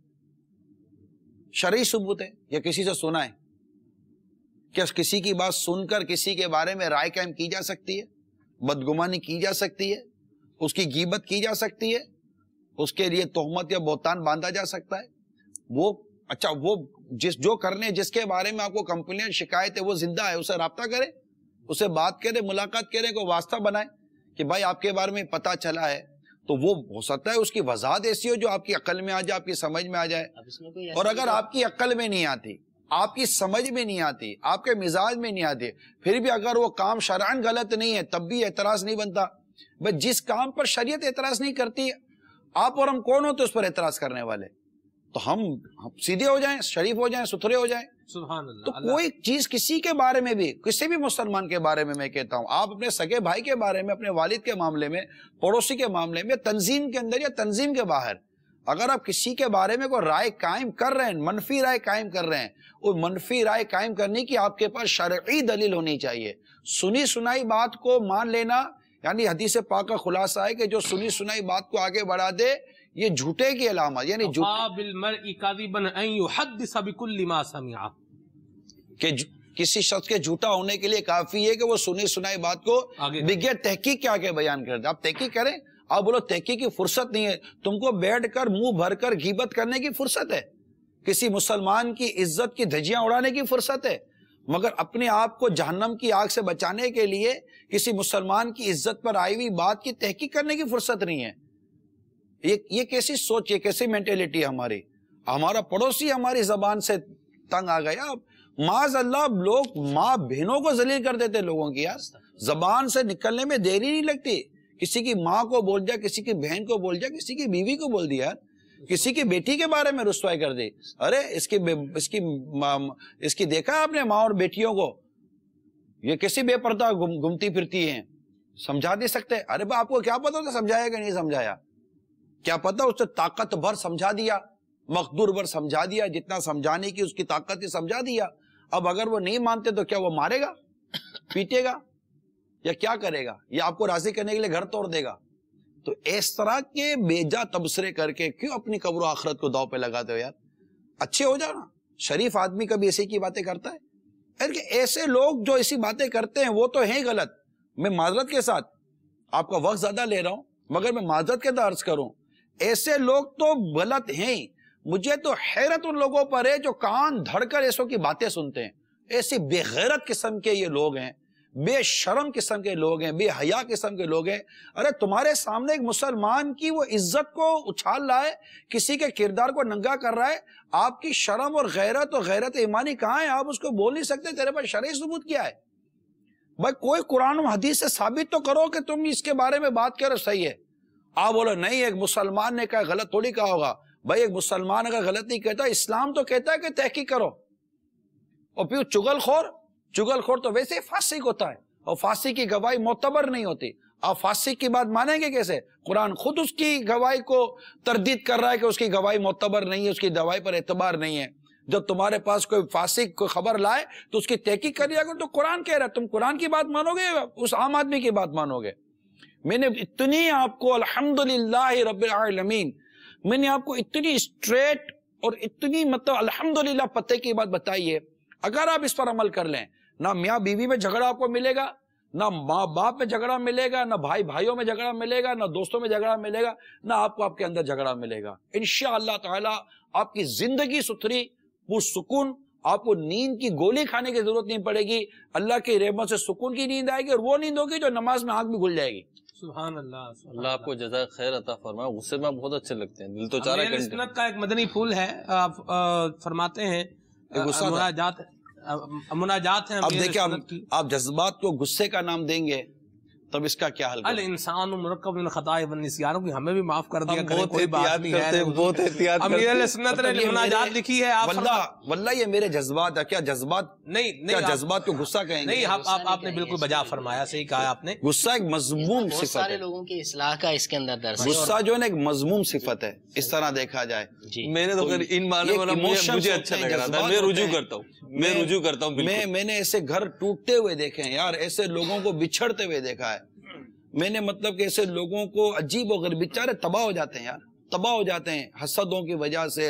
शरी सबूत है या किसी से सुना है क्या किसी की बात सुनकर किसी के बारे में राय कायम की जा सकती है बदगुमानी की जा सकती है उसकी गीबत की जा सकती है उसके लिए तोहमत या बोतान बांधा जा सकता है वो अच्छा वो जिस जो करने जिसके बारे में आपको कंप्लेन शिकायत है वो जिंदा है उसे रबता करे उसे बात करे मुलाकात करे को वास्ता बनाए कि भाई आपके बारे में पता चला है तो वो हो सकता है उसकी वजाहत ऐसी हो जो आपकी अकल में आ जाए आपकी समझ में आ जाए और अगर आपकी अकल में नहीं आती आपकी समझ में नहीं आती आपके मिजाज में नहीं आती फिर भी अगर वो काम शरान गलत नहीं है तब भी एतराज़ नहीं बनता बस जिस काम पर शरीयत एतराज़ नहीं करती आप और हम कौन होते उस पर एतराज़ करने वाले तो हम, हम सीधे हो जाएं शरीफ हो जाएं सुथरे हो जाएं तो कोई चीज किसी के बारे में भी किसी भी मुसलमान के बारे में मैं कहता हूं आप अपने सगे भाई के बारे में अपने वालिद के मामले में पड़ोसी के मामले में तंजीम के अंदर या तंजीम के बाहर अगर आप किसी के बारे में कोई राय कायम कर रहे हैं मनफी राय कायम कर रहे हैं वो मनफी राय कायम करने की आपके पास शर्य दलील होनी चाहिए सुनी सुनाई बात को मान लेना यानी हदीस पाक का खुलासा है कि जो सुनी सुनाई बात को आगे बढ़ा दे ये झूठे की अलामत यानी कि किसी शख्स के झूठा होने के लिए काफी है कि वो सुनी सुनाई बात को बिगैर तहकीक के आगे बयान कर दे आप तहकीक करें आप बोलो तहकी की फुर्सत नहीं है तुमको बैठ कर मुंह भरकर गीबत करने की फुर्सत है किसी मुसलमान की इज्जत की धजियां उड़ाने की फुर्सत है मगर अपने आप को जहन्नम की आग से बचाने के लिए किसी मुसलमान की इज्जत पर आई हुई बात की तहकीक करने की फुर्सत नहीं है ये ये कैसी सोच ये कैसी मेंटेलिटी है हमारी हमारा पड़ोसी हमारी जबान से तंग आ गया अब माज अल्लाह लोग माँ बहनों को जलील कर देते लोगों की यार जबान से निकलने में देरी नहीं लगती किसी की माँ को बोल दिया किसी की बहन को बोल दिया किसी की बीवी को बोल दिया किसी की बेटी के बारे में रुसवाई कर दी अरे इसकी इसकी इसकी देखा आपने माँ और बेटियों को ये किसी बेपरदा घूमती गुम, फिरती है समझा नहीं सकते अरे बा आपको क्या पता था समझाया कि नहीं समझाया क्या पता उसने ताकत भर समझा दिया मकदूर भर समझा दिया जितना समझाने की उसकी ताकत ही समझा दिया अब अगर वो नहीं मानते तो क्या वो मारेगा पीटेगा या क्या करेगा या आपको राजी करने के लिए घर तोड़ देगा तो इस तरह के बेजा तबसरे करके क्यों अपनी कब्र आखरत को दाव पे लगाते हो यार अच्छे हो जाओ ना शरीफ आदमी कभी ऐसी की बातें करता है यार कि ऐसे लोग जो ऐसी बातें करते हैं वो तो है गलत मैं माजरत के साथ आपका वक्त ज्यादा ले रहा हूं मगर मैं माजरत के दर्ज करूं ऐसे लोग तो गलत हैं मुझे तो हैरत उन लोगों पर है जो कान धड़कर ऐसों की बातें सुनते हैं ऐसी बेगैरत किस्म के ये लोग हैं बेशरम किस्म के लोग हैं बेहया किस्म के लोग हैं अरे तुम्हारे सामने एक मुसलमान की वो इज्जत को उछाल रहा है किसी के किरदार को नंगा कर रहा है आपकी शर्म और गैरत और गैरत ईमानी कहाँ है आप उसको बोल नहीं सकते तेरे पास शर्य सबूत क्या है भाई कोई कुरान हदीस से साबित तो करो कि तुम इसके बारे में बात करो सही है आप बोलो नहीं एक मुसलमान ने कहा गलत थोड़ी कहा होगा भाई एक मुसलमान अगर गलत नहीं कहता इस्लाम तो कहता है कि तहकी करो और फिर खोर चुगलखोर तो वैसे ही फांसी होता है और फांसी की गवाही मोतबर नहीं होती आप फांसी की बात मानेंगे कैसे कुरान खुद उसकी गवाही को तरदीद कर रहा है कि उसकी गवाही मोतबर नहीं है उसकी गवाही पर एतबार नहीं है जब तुम्हारे पास कोई फांसी कोई खबर लाए तो उसकी तहकीक कर लिया तो कुरान कह रहा है तुम कुरान की बात मानोगे उस आम आदमी की बात मानोगे मैंने इतनी आपको अल्हम्दुलिल्लाह रबीन मैंने आपको इतनी स्ट्रेट और इतनी मतलब अलहमदुल्ला पते की बात बताई है अगर आप इस पर अमल कर लें ना मियाँ बीवी में झगड़ा आपको मिलेगा ना माँ बाप में झगड़ा मिलेगा ना भाई भाइयों में झगड़ा मिलेगा ना दोस्तों में झगड़ा मिलेगा ना आपको आपके अंदर झगड़ा मिलेगा इन ताला आपकी जिंदगी सुथरी पुरसुकून आपको नींद की गोली खाने की जरूरत नहीं पड़ेगी अल्लाह की रहमत से सुकून की नींद आएगी और वो नींद होगी जो नमाज में आग भी घुल जाएगी सुबह अल्लाह आपको जजा खैर अता फरमाए गुस्से में बहुत अच्छे लगते हैं दिल तो चारा का एक मदनी फूल है आप फरमाते हैं मुनाजात हैं अब देखिए आप जज्बात को गुस्से का नाम देंगे तब इसका क्या हल अल इंसान मरकब की हमें भी माफ कर दिया बहुत है बहुत मतलब लिखी है वल्ला ये मेरे जज्बात है क्या जज्बात नहीं नहीं जज्बात को गुस्सा कहेंगे नहीं आप आप आपने बिल्कुल बजा फरमाया सही कहा आपने गुस्सा एक मजमूम सिफत सारे लोगों की इसलाह का इसके अंदर दर्ज गुस्सा जो है ना एक मजमूम सिफत है इस तरह देखा जाए मैंने तो, तो इन मानों वाला मुझे अच्छा लग रहा था मैं रुजू करता हूँ मैं रुजू करता हूँ मैं मैंने ऐसे घर टूटते हुए देखे हैं यार ऐसे लोगों को बिछड़ते हुए देखा है मैंने मतलब कि ऐसे लोगों को अजीब और बेचारे तबाह हो जाते हैं यार तबाह हो जाते हैं हसदों की वजह से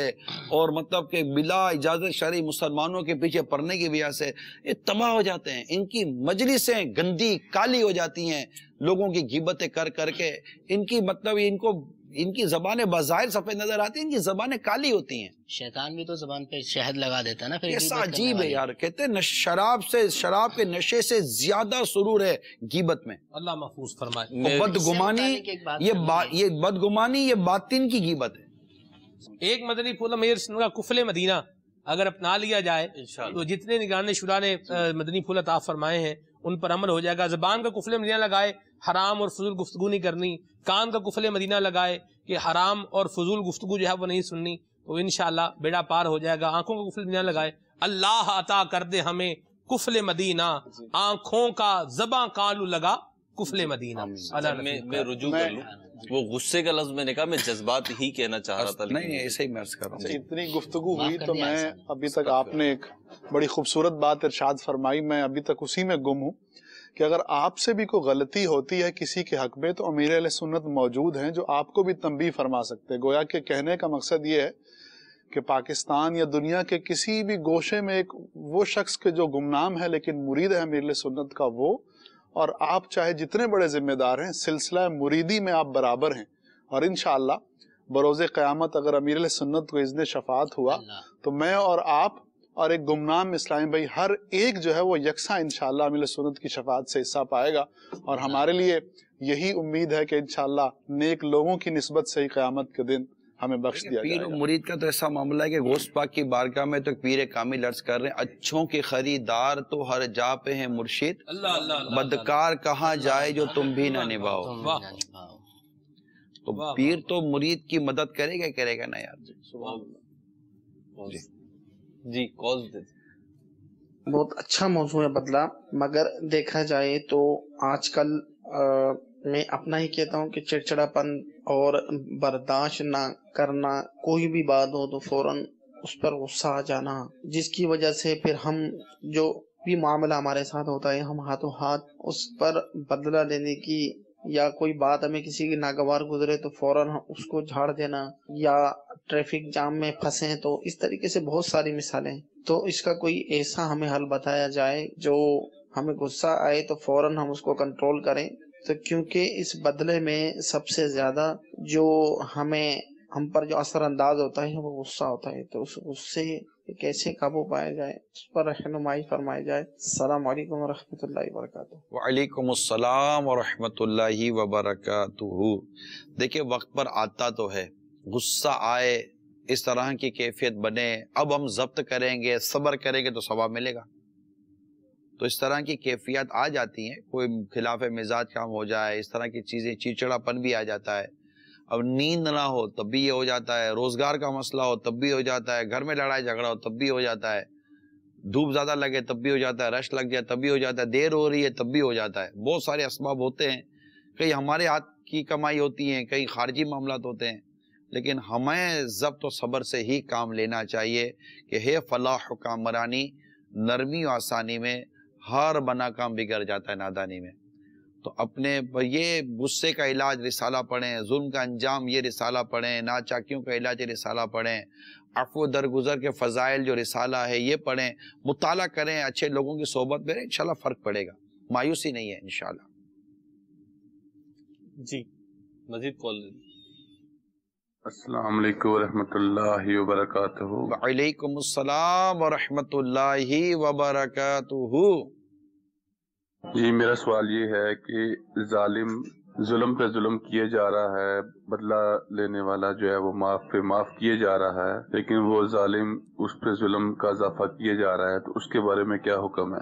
और मतलब के बिला इजाजत शरी मुसलमानों के पीछे पड़ने की वजह से ये तबाह हो जाते हैं इनकी मजलिसें गंदी काली हो जाती हैं लोगों की गिबतें कर करके इनकी मतलब इनको इनकी जबान बाजाहिर सफेद नजर आती है इनकी जबानें काली होती हैं शैतान भी तो जबान पे शहद लगा देता ना फिर ऐसा अजीब है यार कहते हैं शराब से शराब के नशे से ज्यादा सुरूर है गीबत में अल्लाह महफूज फरमाए बदगुमानी ये ये बदगुमानी ये बातिन की गीबत है एक मदनी फूल मेयर का कुफले मदीना अगर अपना लिया जाए तो जितने निगरानी शुरा ने मदनी फूल अताफ फरमाए हैं उन पर अमल हो जाएगा जबान का कुफले मदीना लगाए हराम और फजूल गुफ्तगु नहीं करनी कान का कुफल मदीना लगाए कि हराम और फजूल गुफ्तु जो है वो नहीं सुननी तो इन बेड़ा पार हो जाएगा आंखों का कुफल मदीना लगाए अल्लाह अता कर दे हमें कुफले मदीना आंखों का जबा कालू लगा कुफले मदीना अच्छा, मैं मैं रुजू कर लूँ वो गुस्से का लफ्ज मैंने कहा मैं जज्बात ही कहना चाह रहा था नहीं ऐसे ही मैं कर रहा हूँ इतनी गुफ्तु हुई तो मैं अभी तक आपने एक बड़ी खूबसूरत बात इरशाद फरमाई मैं अभी तक उसी में गुम हूँ कि अगर आपसे भी कोई गलती होती है किसी के हक में तो अमीर सुन्नत मौजूद हैं जो आपको भी तंबी फरमा सकते हैं गोया के कहने का मकसद ये है कि पाकिस्तान या दुनिया के किसी भी गोशे में एक वो शख्स के जो गुमनाम है लेकिन मुरीद है अमीर सुन्नत का वो और आप चाहे जितने बड़े ज़िम्मेदार हैं सिलसिला मुरीदी में आप बराबर हैं और इन बरोज़ क़्यामत अगर अमीर सुन्नत को इज़न शफात हुआ तो मैं और आप और एक गुमनाम इस्लामी भाई हर एक जो है वो यकसा इनशाला अमिल सुनत की शफात से हिस्सा पाएगा और हमारे लिए यही उम्मीद है कि इनशाला नेक लोगों की नस्बत से ही क़्यामत के दिन हमें बख्श दिया पीर मुरीद का तो ऐसा मामला है कि गोश्त पाक की बारगाह में तो पीर कामी लर्ज कर रहे हैं अच्छों के खरीदार तो हर जा पे हैं मुर्शिद बदकार कहाँ जाए जो तुम भी ना निभाओ तो पीर तो मुरीद की मदद करेगा करेगा ना यार जी जी कॉज बहुत अच्छा मौजू है बदला मगर देखा जाए तो आजकल मैं अपना ही कहता हूँ कि चिड़चिड़ापन और बर्दाश्त ना करना कोई भी बात हो तो फौरन उस पर गुस्सा आ जाना जिसकी वजह से फिर हम जो भी मामला हमारे साथ होता है हम हाथों हाथ उस पर बदला लेने की या कोई बात हमें किसी की नागवार गुजरे तो फौरन उसको झाड़ देना या ट्रैफिक जाम में फंसे तो इस तरीके से बहुत सारी मिसालें तो इसका कोई ऐसा हमें हल बताया जाए जो हमें गुस्सा आए तो फौरन हम उसको कंट्रोल करें तो क्योंकि इस बदले में सबसे ज्यादा जो हमें हम पर जो असरअंदाज होता है वो गुस्सा होता है तो उस गुस्से कि कैसे काबू पाया जाए उस पर रहनुमाई फरमाई जाए अल्लाम वरहमल वर्क वालेकुम वरहमल वबरक देखिए वक्त पर आता तो है गुस्सा आए इस तरह की कैफियत बने अब हम जब्त करेंगे सब्र करेंगे तो सवाब मिलेगा तो इस तरह की कैफियत आ जाती है कोई खिलाफ मिजाज काम हो जाए इस तरह की चीज़ें चिड़चिड़ापन भी आ जाता है अब नींद ना हो तब भी ये हो जाता है रोजगार का मसला हो तब भी हो जाता है घर में लड़ाई झगड़ा हो तब भी हो जाता है धूप ज़्यादा लगे तब भी हो जाता है रश लग जाए तब भी हो जाता है देर हो रही है तब भी हो जाता है बहुत सारे इसबाब होते हैं कई हमारे हाथ की कमाई होती है कई खारजी मामला होते हैं लेकिन हमें जब्त तो सब्र से ही काम लेना चाहिए कि हे फलाह कामरानी नरमी आसानी में हर बना काम बिगड़ जाता है नादानी में तो अपने ये गुस्से का इलाज रिसाला पढ़ें जुल्म का अंजाम ये रिसाला पढ़ें नाचाकियों का इलाज रिसाला पढ़ें अफो दरगुजर के फ़जाइल जो रिसाला है ये पढ़ें मुताल करें अच्छे लोगों की सोहबत में इन फ़र्क पड़ेगा मायूसी नहीं है इन जी मजीद कॉल अस्सलाम वालेकुम रहमतुल्लाहि व बरकातहू वालेकुम अस्सलाम व रहमतुल्लाहि व बरकातहू जी मेरा सवाल ये है कि जालिम जुल्म पे जुल्म किए जा रहा है बदला लेने वाला जो है वो माफ पे माफ किए जा रहा है लेकिन वो जालिम उस पे जुल्म का इजाफा किए जा रहा है तो उसके बारे में क्या हुक्म है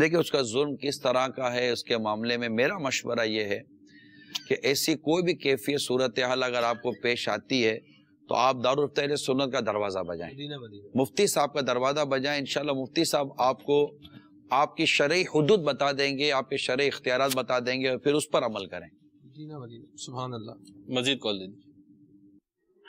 देखिए उसका जुल्म किस तरह का है उसके मामले में मेरा मशवरा ये है कि ऐसी कोई भी कैफियत सूरत हाल अगर आपको पेश आती है तो आप दारुफ्तार सुन्नत का दरवाज़ा बजाएं मुफ्ती साहब का दरवाज़ा बजाएं इनशा मुफ्ती साहब आपको आपकी शर हदूद बता देंगे आपके शर इख्तियार बता देंगे और फिर उस पर अमल करें मजीद कॉल दीजिए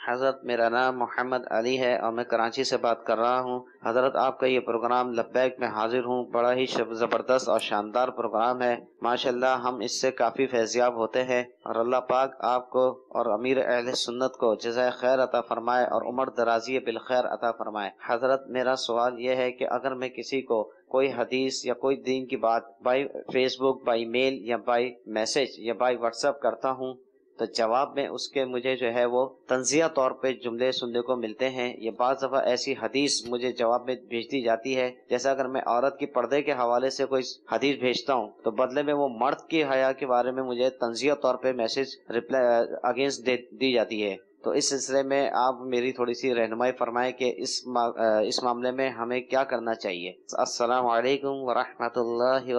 हज़रत मेरा नाम मोहम्मद अली है और मैं कराची से बात कर रहा हूँ हज़रत आपका ये प्रोग्राम लब्बैक में हाजिर हूँ बड़ा ही ज़बरदस्त और शानदार प्रोग्राम है माशाल्लाह हम इससे काफ़ी फैजियाब होते हैं और अल्लाह पाक आपको और अमीर अहल सुन्नत को जजाय खैर अता फरमाए और उम्र दराजी बिलखैर अता फरमाए हज़रत मेरा सवाल यह है कि अगर मैं किसी को कोई हदीस या कोई दीन की बात बाई फेसबुक बाई मेल या बाई मैसेज या बाई व्हाट्सएप करता हूँ तो जवाब में उसके मुझे जो है वो तंजिया तौर पे जुमले सुनने को मिलते हैं ये बार दफ़ा ऐसी हदीस मुझे जवाब में भेज दी जाती है जैसा अगर मैं औरत की पर्दे के हवाले से कोई हदीस भेजता हूँ तो बदले में वो मर्द की हया के बारे में मुझे तंजिया तौर पर मैसेज रिप्लाई अगेंस्ट दे दी जाती है तो इस सिलसिले में आप मेरी थोड़ी सी रहनुमाई फरमाएं कि इस मा, इस मामले में हमें क्या करना चाहिए अस्सलाम वालेकुम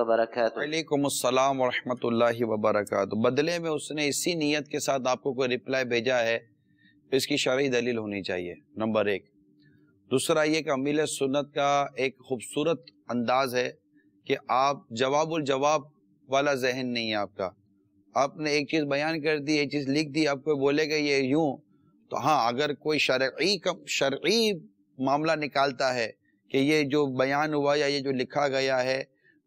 वालेकुम अस्सलाम वरहमतुल्लाहि वबरकातुहू बदले में उसने इसी नीयत के साथ आपको कोई रिप्लाई भेजा है तो इसकी शरय दलील होनी चाहिए नंबर एक दूसरा ये कि अमील सुन्नत का एक खूबसूरत अंदाज है कि आप जवाबुल जवाब वाला जहन नहीं है आपका आपने एक चीज़ बयान कर दी एक चीज़ लिख दी आपको बोलेगा ये यूँ तो हाँ अगर कोई शर्ई का शर्ई मामला निकालता है कि ये जो बयान हुआ या ये जो लिखा गया है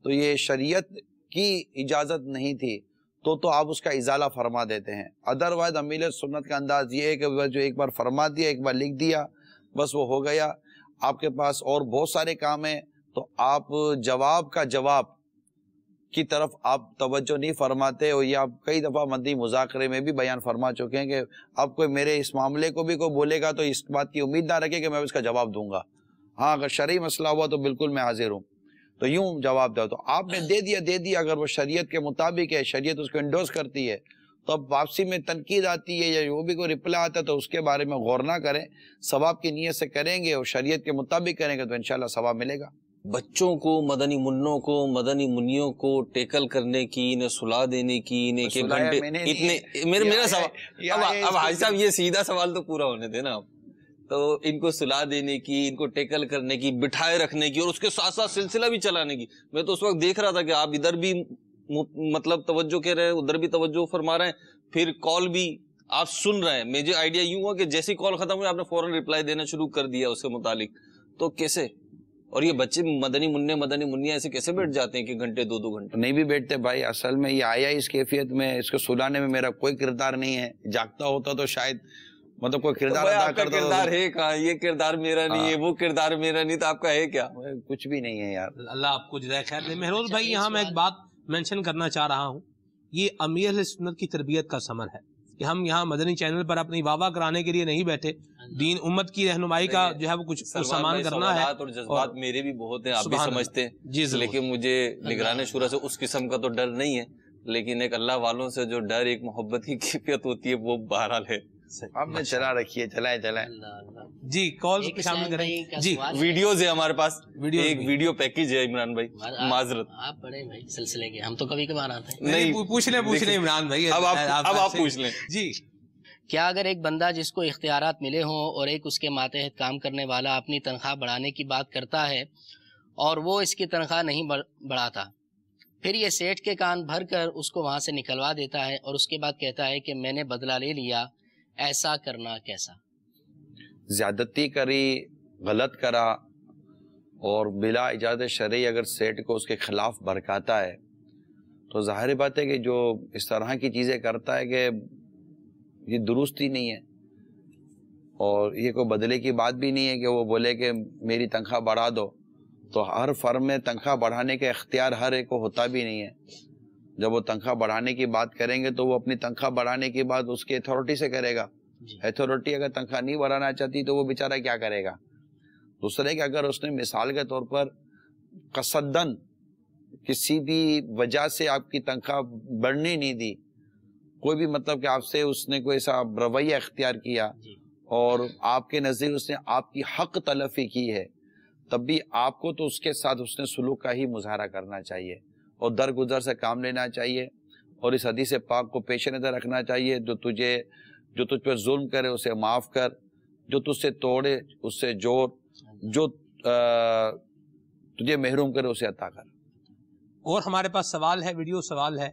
तो ये शरीयत की इजाज़त नहीं थी तो तो आप उसका इजाला फरमा देते हैं अदरवाइज अमील सुन्नत का अंदाज ये है कि जो एक बार फरमा दिया एक बार लिख दिया बस वो हो गया आपके पास और बहुत सारे काम हैं तो आप जवाब का जवाब की तरफ आप तवज्जो नहीं फरमाते और ये आप कई दफ़ा मदी मुजाकरे में भी बयान फरमा चुके हैं कि अब कोई मेरे इस मामले को भी कोई बोलेगा तो इस बात की उम्मीद ना रखे कि मैं उसका जवाब दूंगा हाँ अगर शरी मसला हुआ तो बिल्कुल मैं हाजिर हूँ तो यूं जवाब दो तो आपने दे दिया दे दिया अगर वो शरीयत के मुताबिक है शरीयत उसको इंडोज करती है तो अब वापसी में तनकीद आती है या वो भी कोई रिप्लाई आता है तो उसके बारे में गौर ना करें सवाब की नीयत से करेंगे और शरीयत के मुताबिक करेंगे तो इन शवाब मिलेगा बच्चों को मदनी मुन्नों को मदनी मुनियों को टेकल करने की इन्हें सुला देने की इन्हें के घंटे इतने मेरे मेरा सवाल अब अब हाजी साहब ये सीधा सवाल तो पूरा होने देना आप तो इनको सुला देने की इनको टेकल करने की बिठाए रखने की और उसके साथ साथ सिलसिला भी चलाने की मैं तो उस वक्त देख रहा था कि आप इधर भी मतलब तवज्जो कह रहे हैं उधर भी तवज्जो फरमा रहे हैं फिर कॉल भी आप सुन रहे हैं मुझे आइडिया यूं हुआ कि जैसी कॉल खत्म हुई आपने फौरन रिप्लाई देना शुरू कर दिया उसके मुतालिक तो कैसे और ये बच्चे मदनी मुन्ने मदनी मुन्निया ऐसे कैसे बैठ जाते हैं कि घंटे दो दो घंटे नहीं भी बैठते भाई असल में ये आया इस कैफियत में इसको सुलाने में, में मेरा कोई किरदार नहीं है जागता होता तो शायद मतलब कोई तो किरदार तो अदा किरदार है कहा ये किरदार मेरा नहीं है हाँ। वो किरदार मेरा नहीं तो आपका है क्या कुछ भी नहीं है यार अल्लाह आपको खैर हाँ, मेहरोज अच्छा, भाई यहाँ मैं एक बात मेंशन करना चाह रहा हूँ ये अमीर सुनत की तरबियत का समर है कि हम यहाँ मदनी चैनल पर अपनी वाह कराने के लिए नहीं बैठे हाँ दीन उम्मत की रहनुमाई का जो है वो कुछ सामान करना है और जज्बात मेरे भी बहुत हैं आप भी समझते हैं जी लेकिन मुझे निगरान शुरू से उस किस्म का तो डर नहीं है लेकिन एक अल्लाह वालों से जो डर एक मोहब्बत की कैफियत होती है वो बहरहाल है हमने चला रखी है चलाए चलाए जी कॉल शामिल करें जी वीडियोज है हमारे पास वीडियो एक वीडियो पैकेज है इमरान भाई माजरत आप बड़े भाई सिलसिले के हम तो कभी कभार आते हैं नहीं पूछ ले पूछ ले इमरान भाई अब आप अब आप पूछ ले जी क्या अगर एक बंदा जिसको इख्तियार मिले हों और एक उसके मातहत काम करने वाला अपनी तनख्वाह बढ़ाने की बात करता है और वो इसकी तनख्वाह नहीं बढ़ाता फिर ये सेठ के कान भर कर उसको वहाँ से निकलवा देता है और उसके बाद कहता है कि मैंने बदला ले लिया ऐसा करना कैसा ज्यादती करी गलत करा और बिला इजाज़त शर्य अगर सेठ को उसके ख़िलाफ़ भड़काता है तो ज़ाहिर बात है कि जो इस तरह की चीज़ें करता है कि ये दुरुस्त ही नहीं है और ये कोई बदले की बात भी नहीं है कि वो बोले कि मेरी तनख्वाह बढ़ा दो तो हर फर्म में तनख्वाह बढ़ाने का इख्तियार हर एक को होता भी नहीं है जब वो तनख्वाह बढ़ाने की बात करेंगे तो वो अपनी तनख्वाह बढ़ाने की बात उसकी अथॉरिटी से करेगा अथॉरिटी अगर तनख्वाह नहीं बढ़ाना चाहती तो वो बेचारा क्या करेगा दूसरे कि अगर उसने मिसाल के तौर पर कसदन किसी भी वजह से आपकी तनख्वाह बढ़ने नहीं दी कोई भी मतलब कि आपसे उसने कोई ऐसा रवैया अख्तियार किया और आपके नज़दीक उसने आपकी हक तलफी की है तब भी आपको तो उसके साथ उसने सुलूक का ही मुजाहरा करना चाहिए और दर गुजर से काम लेना चाहिए और इस हदीस पाक को पेश नज़र रखना चाहिए जो तुझे जो तुझ पर जुल्म करे उसे माफ़ कर जो तुझसे तोड़े उससे जोर जो आ, तुझे महरूम करे उसे अता कर और हमारे पास सवाल है वीडियो सवाल है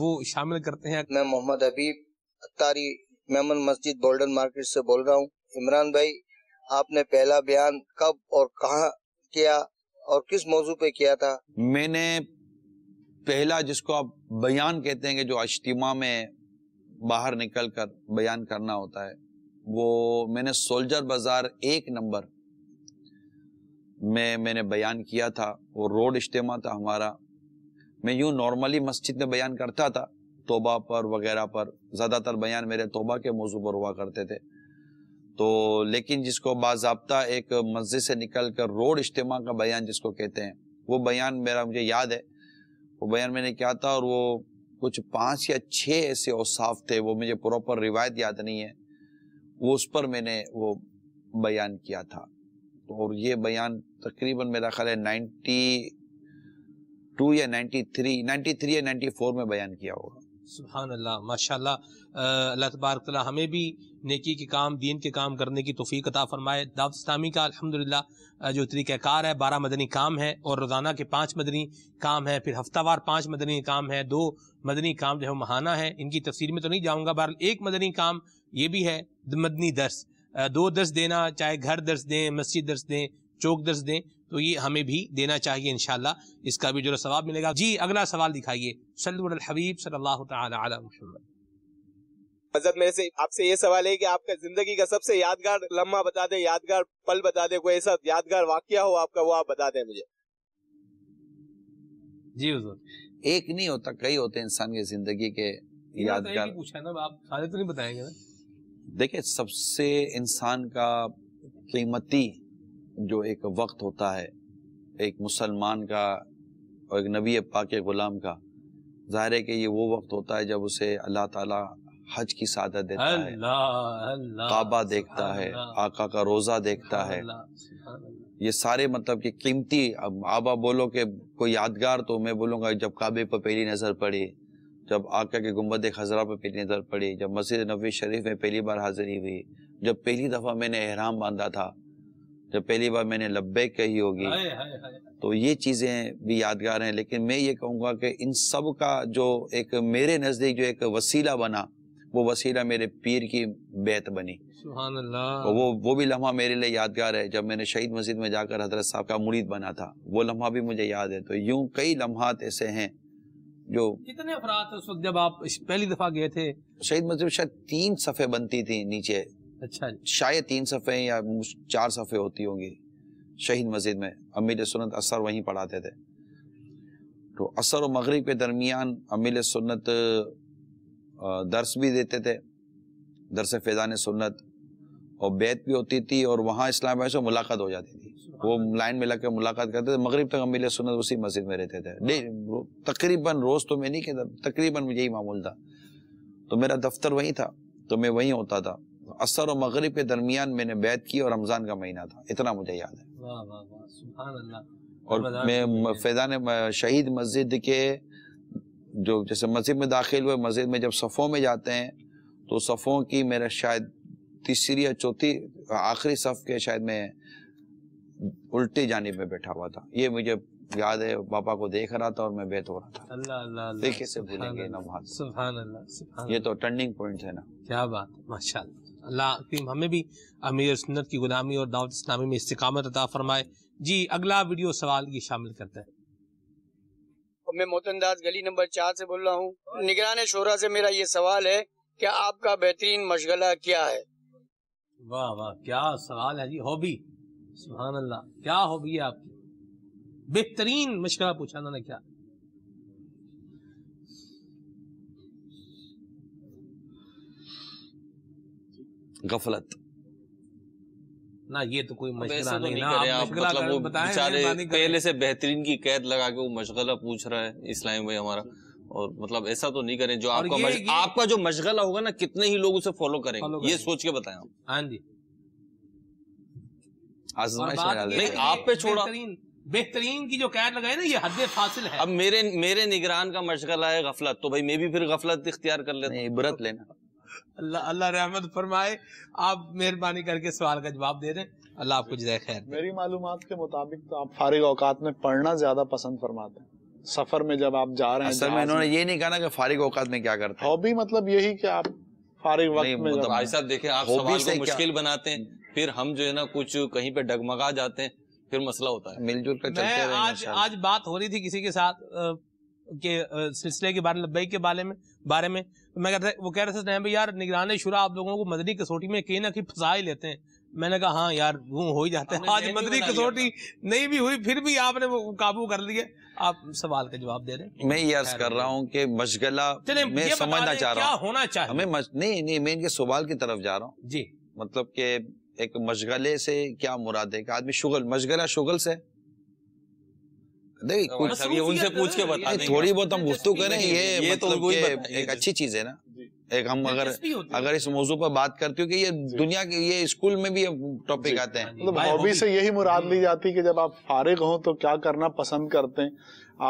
वो शामिल करते हैं मैं मोहम्मद हबीब अतारी मेमन मस्जिद गोल्डन मार्केट से बोल रहा हूँ इमरान भाई आपने पहला बयान कब और कहाँ किया और किस मौजू पे किया था मैंने पहला जिसको आप बयान कहते हैं कि जो अज्तिमा में बाहर निकल कर बयान करना होता है वो मैंने सोल्जर बाज़ार एक नंबर में मैंने बयान किया था वो रोड इज्तम था हमारा मैं यूं नॉर्मली मस्जिद में बयान करता था तोबा पर वगैरह पर ज़्यादातर बयान मेरे तोबा के मौजू पर हुआ करते थे तो लेकिन जिसको बाबा एक मस्जिद से निकल कर रोड इज्तम का बयान जिसको कहते हैं वो बयान मेरा मुझे याद है वो बयान मैंने क्या था और वो कुछ पांच या छह ऐसे औसाफ थे वो मुझे प्रॉपर रिवायत याद नहीं है वो उस पर मैंने वो बयान किया था और ये बयान तकरीबन मेरा ख्याल है नाइन्टी टू या नाइन्टी थ्री नाइन्टी थ्री या नाइन्टी फोर में बयान किया होगा सुबहान अल्लाह माशा अल्लाह तबारक हमें भी नेकी के काम दीन के काम करने की तोफ़ी अता फ़रमाए दावत इस्लामी का अलहमदिल्ला जो तरीक़ार है बारह मदनी काम है और रोज़ाना के पाँच मदनी काम है फिर हफ्तावार पाँच मदनी काम है दो मदनी काम जो है महाना है इनकी तफसीर में तो नहीं जाऊँगा बहर एक मदनी काम ये भी है मदनी दर्स दो दर्स देना चाहे घर दर्स दें मस्जिद दर्स दें चौक दर्स दें तो ये हमें भी देना चाहिए इन इसका भी जो सवाब मिलेगा जी अगला सवाल दिखाइए सल्लल्लाहु अलैहि वसल्लम मजहब मेरे से आपसे ये सवाल है कि आपका जिंदगी का सबसे यादगार लम्हा बता दे यादगार पल बता दे कोई ऐसा यादगार वाक्य हो आपका वो आप बता दे मुझे जी हजूर एक नहीं होता कई होते इंसान की जिंदगी के यादगार पूछा ना आप सारे तो नहीं बताएंगे ना देखिए सबसे इंसान का कीमती जो एक वक्त होता है एक मुसलमान का और एक नबी पाक के ग़ुलाम का ज़ाहिर है कि ये वो वक्त होता है जब उसे अल्लाह ताला हज की सादत देता है काबा देखता है आका का रोजा देखता है ये सारे मतलब कि कीमती अब आबा बोलो कि कोई यादगार तो मैं बोलूंगा जब काबे पर पहली नज़र पड़ी जब आका के गुम्बद खजरा पर पहली नज़र पड़ी जब मस्जिद नबी शरीफ में पहली बार हाजिरी हुई जब पहली दफ़ा मैंने एहराम बांधा था जब पहली बार मैंने लब्बे कही होगी आए, आए, तो ये चीज़ें भी यादगार हैं लेकिन मैं ये कहूँगा कि इन सब का जो एक मेरे नज़दीक जो एक वसीला बना वो वसीला मेरे पीर की बेत बनी वो वो भी लम्हा मेरे लिए यादगार है जब मैंने शहीद मस्जिद में जाकर हजरत साहब का मुरीद बना था वो लम्हा भी मुझे याद है तो यूं कई लम्हात ऐसे हैं जो कितने अफराद उस वक्त जब आप पहली दफा गए थे शहीद मस्जिद शायद तीन सफ़े बनती थी नीचे अच्छा शायद तीन सफ़े या चार सफ़े होती होंगी शहीद मस्जिद में अमीर सुनत असर वहीं पढ़ाते थे तो असर और मगरब के दरमियान अमीर सुन्नत दर्श भी देते थे दरस फैज़ान सुन्नत और बैत भी होती थी और वहाँ इस्लाम भाई से मुलाकात हो जाती थी वो लाइन में लग मुलाकात करते थे मगरब तक अमील सुन्नत उसी मस्जिद में रहते थे तकरीबन रोज़ तो मैं नहीं कहता तकरीबन यही मामूल था तो मेरा दफ्तर वहीं था तो मैं वहीं होता था असर और मगरब के दरमियान मैंने बैत की और रमज़ान का महीना था इतना मुझे याद है वाँ वाँ वाँ। और मैं फैज़ान शहीद मस्जिद के जो जैसे मस्जिद में दाखिल हुए मस्जिद में जब सफ़ों में जाते हैं तो सफ़ों की मेरा शायद तीसरी या चौथी आखिरी सफ़ के शायद मैं उल्टी जानब में बैठा हुआ था ये मुझे याद है पापा को देख रहा था और मैं बेहतर हो रहा था से भूलेंगे ये तो टर्निंग पॉइंट है ना क्या बात माशा अल्लाह हमें भी अमीर सुन्नत की गुलामी और दावत इस्लामी में इस्तेमाल अता फरमाए जी अगला वीडियो सवाल ये शामिल करता है मैं मोहतन दास गली नंबर चार से बोल रहा हूँ निगरान शोरा से मेरा ये सवाल है कि आपका बेहतरीन मशगला क्या है वाह वाह क्या सवाल है जी हॉबी सुहान अल्लाह क्या हॉबी है आपकी बेहतरीन मशगला पूछा ना क्या गफलत ना ये तो कोई मशगला तो नहीं, नहीं ना आप मतलब वो बेचारे पहले से बेहतरीन की कैद लगा के वो मशगला पूछ रहा है इस्लाम भाई हमारा और मतलब ऐसा तो नहीं करें जो आपका ये, ये, आपका जो मशगला होगा ना कितने ही लोग उसे फॉलो करेंगे ये सोच के बताएं हाँ जी नहीं आप पे छोड़ा बेहतरीन की जो कैद लगाई ना ये हद फासिल है अब मेरे मेरे निगरान का मशगला है गफलत तो भाई मैं भी फिर गफलत इख्तियार कर लेता इबरत लेना अल्लाह अल्लाह रहमत फरमाए आप मेहरबानी करके सवाल का जवाब दे रहे अल्लाह आपको जय खैर मेरी मालूम के मुताबिक तो आप फारिग औकात में पढ़ना ज्यादा पसंद फरमाते हैं सफर में जब आप जा रहे हैं सर मैं इन्होंने ये नहीं कहा ना कि फारिग औकात में क्या करते हॉबी मतलब यही कि आप फारिग वक्त में मतलब भाई साहब देखे आप सवाल को मुश्किल बनाते हैं फिर हम जो है ना कुछ कहीं पे डगमगा जाते हैं फिर मसला होता है मिलजुल कर चलते आज आज बात हो रही थी किसी के साथ के सिलसिले के बारे में लब्बई के बारे में बारे में तो मैं कहता वो कह रहे थे भाई यार निगरानी शुरा आप लोगों को मदरी कसौटी में कहीं ना कहीं फंसा ही लेते हैं मैंने कहा हाँ यार वो हो ही जाते हैं आज मदरी कसौटी नहीं भी हुई फिर भी आपने वो काबू कर लिया आप सवाल का जवाब दे रहे हैं मैं ये अर्ज कर रहा हूँ कि मशगला मैं समझना चाह रहा हूँ होना चाहिए हमें नहीं नहीं मैं इनके सवाल की तरफ जा रहा हूँ जी मतलब कि एक मशगले से क्या मुराद है कि आदमी शुगल मशगला शुगल से देखिए तो उनसे पूछ के बता थोड़ी बहुत हम गुस्तु तो करें ये ये तो मतलब एक अच्छी चीज है ना एक हम अगर अगर इस मौजू पर बात करती हो कि ये दुनिया के ये स्कूल में भी टॉपिक आते हैं हाँ मतलब हॉबी से यही मुराद ली हम्म। जाती है कि जब आप फारिग हो तो क्या करना पसंद करते हैं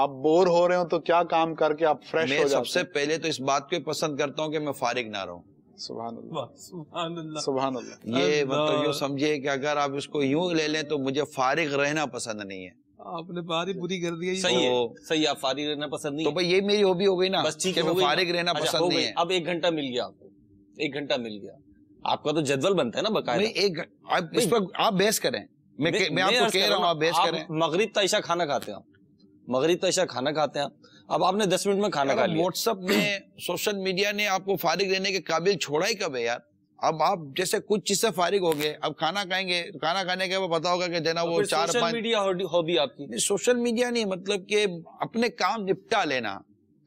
आप बोर हो रहे हो तो क्या काम करके आप फ्रेश मैं हो जाते सबसे पहले तो इस बात को पसंद करता हूँ कि मैं फारिग ना रहूं सुबह ये मतलब यूँ समझिए कि अगर आप इसको यूं ले लें तो मुझे फारिग रहना पसंद नहीं है आपने बात ही पूरी कर दिया तो- सही है सही आप फारिग रहना पसंद नहीं तो भाई ये मेरी हॉबी हो गई ना बस ठीक है फारिग रहना अच्छा, पसंद नहीं है अब एक घंटा मिल गया आपको एक घंटा मिल गया आपका तो जदवल बनता है ना बकाया एक आप इस पर आप बेस करें मैं मैं आपको कह रहा हूँ आप बेस करें मगरिब तयशा खाना खाते हैं मगरब तैशा खाना खाते हैं अब आपने दस मिनट में खाना खा लिया व्हाट्सअप में सोशल मीडिया ने आपको फारिग रहने के काबिल छोड़ा ही कब है यार अब आप जैसे कुछ चीज से फारिग हो गए अब खाना खाएंगे खाना खाने के बाद पता होगा कि देना वो तो चार सोशल मीडिया हॉबी आपकी सोशल मीडिया नहीं मतलब कि अपने काम निपटा लेना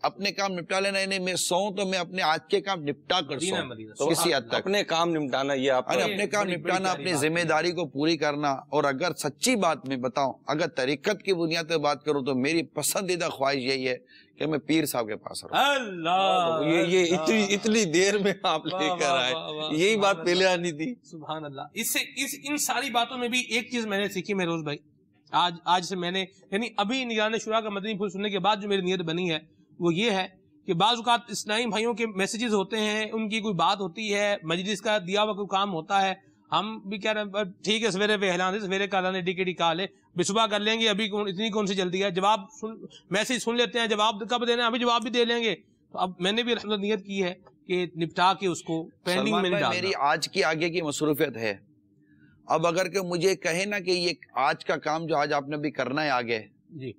अपने काम निपटा लेना यानी मैं सो तो मैं अपने आज के काम निपटा कर सो तो किसी हद तक अपने काम निपटाना ये आप अरे अपने काम निपटाना अपनी जिम्मेदारी को पूरी करना और अगर सच्ची बात मैं बताऊं अगर तरीकत की बुनियाद पर बात करूं तो मेरी पसंदीदा ख्वाहिश यही है कि मैं पीर साहब के पास अल्लाह तो ये ये इतनी इतनी देर में आप लेकर आए यही बात पहले आनी थी सुबह अल्लाह इससे इस इन सारी बातों में भी एक चीज मैंने सीखी मेरोज भाई आज आज से मैंने यानी अभी निगरान शुरा का मदनी फूल सुनने के बाद जो मेरी नीयत बनी है वो ये है कि बाज़ात इस्लाई भाइयों के मैसेजेस होते हैं उनकी कोई बात होती है मजलिस का दिया हुआ कोई काम होता है हम भी कह रहे हैं ठीक है सवेरे पे हिला सवेरे काला ने डी काल है सुबह कर लेंगे अभी कौन इतनी कौन सी जल्दी है जवाब सुन मैसेज सुन लेते हैं जवाब कब देना है अभी जवाब भी दे लेंगे तो अब मैंने भी मतलब नीयत की है कि निपटा के उसको पेंडिंग में मेरी आज की आगे की मसरूफियत है अब अगर के मुझे कहे ना कि ये आज का काम जो आज आपने भी करना है आगे जी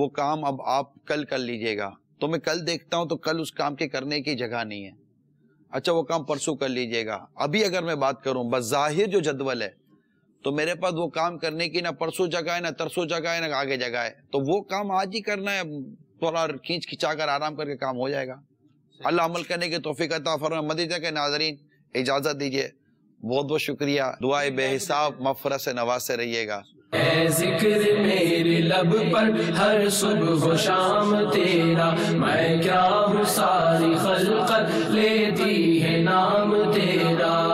वो काम अब आप कल कर लीजिएगा तो मैं कल देखता हूँ तो कल उस काम के करने की जगह नहीं है अच्छा वो काम परसों कर लीजिएगा अभी अगर मैं बात करूं बज़ाहिर जो जदवल है तो मेरे पास वो काम करने की ना परसों जगह है ना तरसों जगह है ना आगे जगह है तो वो काम आज ही करना है थोड़ा खींच खिंचा कर आराम करके काम हो जाएगा अल्लाह अमल करने के तोफ़ी का तफर मदीजा के नाजरीन इजाज़त दीजिए बहुत बहुत शुक्रिया दुआ बेहिसाब मफरत से से रहिएगा जिक्र मेरे लब पर हर सुबह शाम तेरा मैं क्या हूँ सारी खलकत लेती है नाम तेरा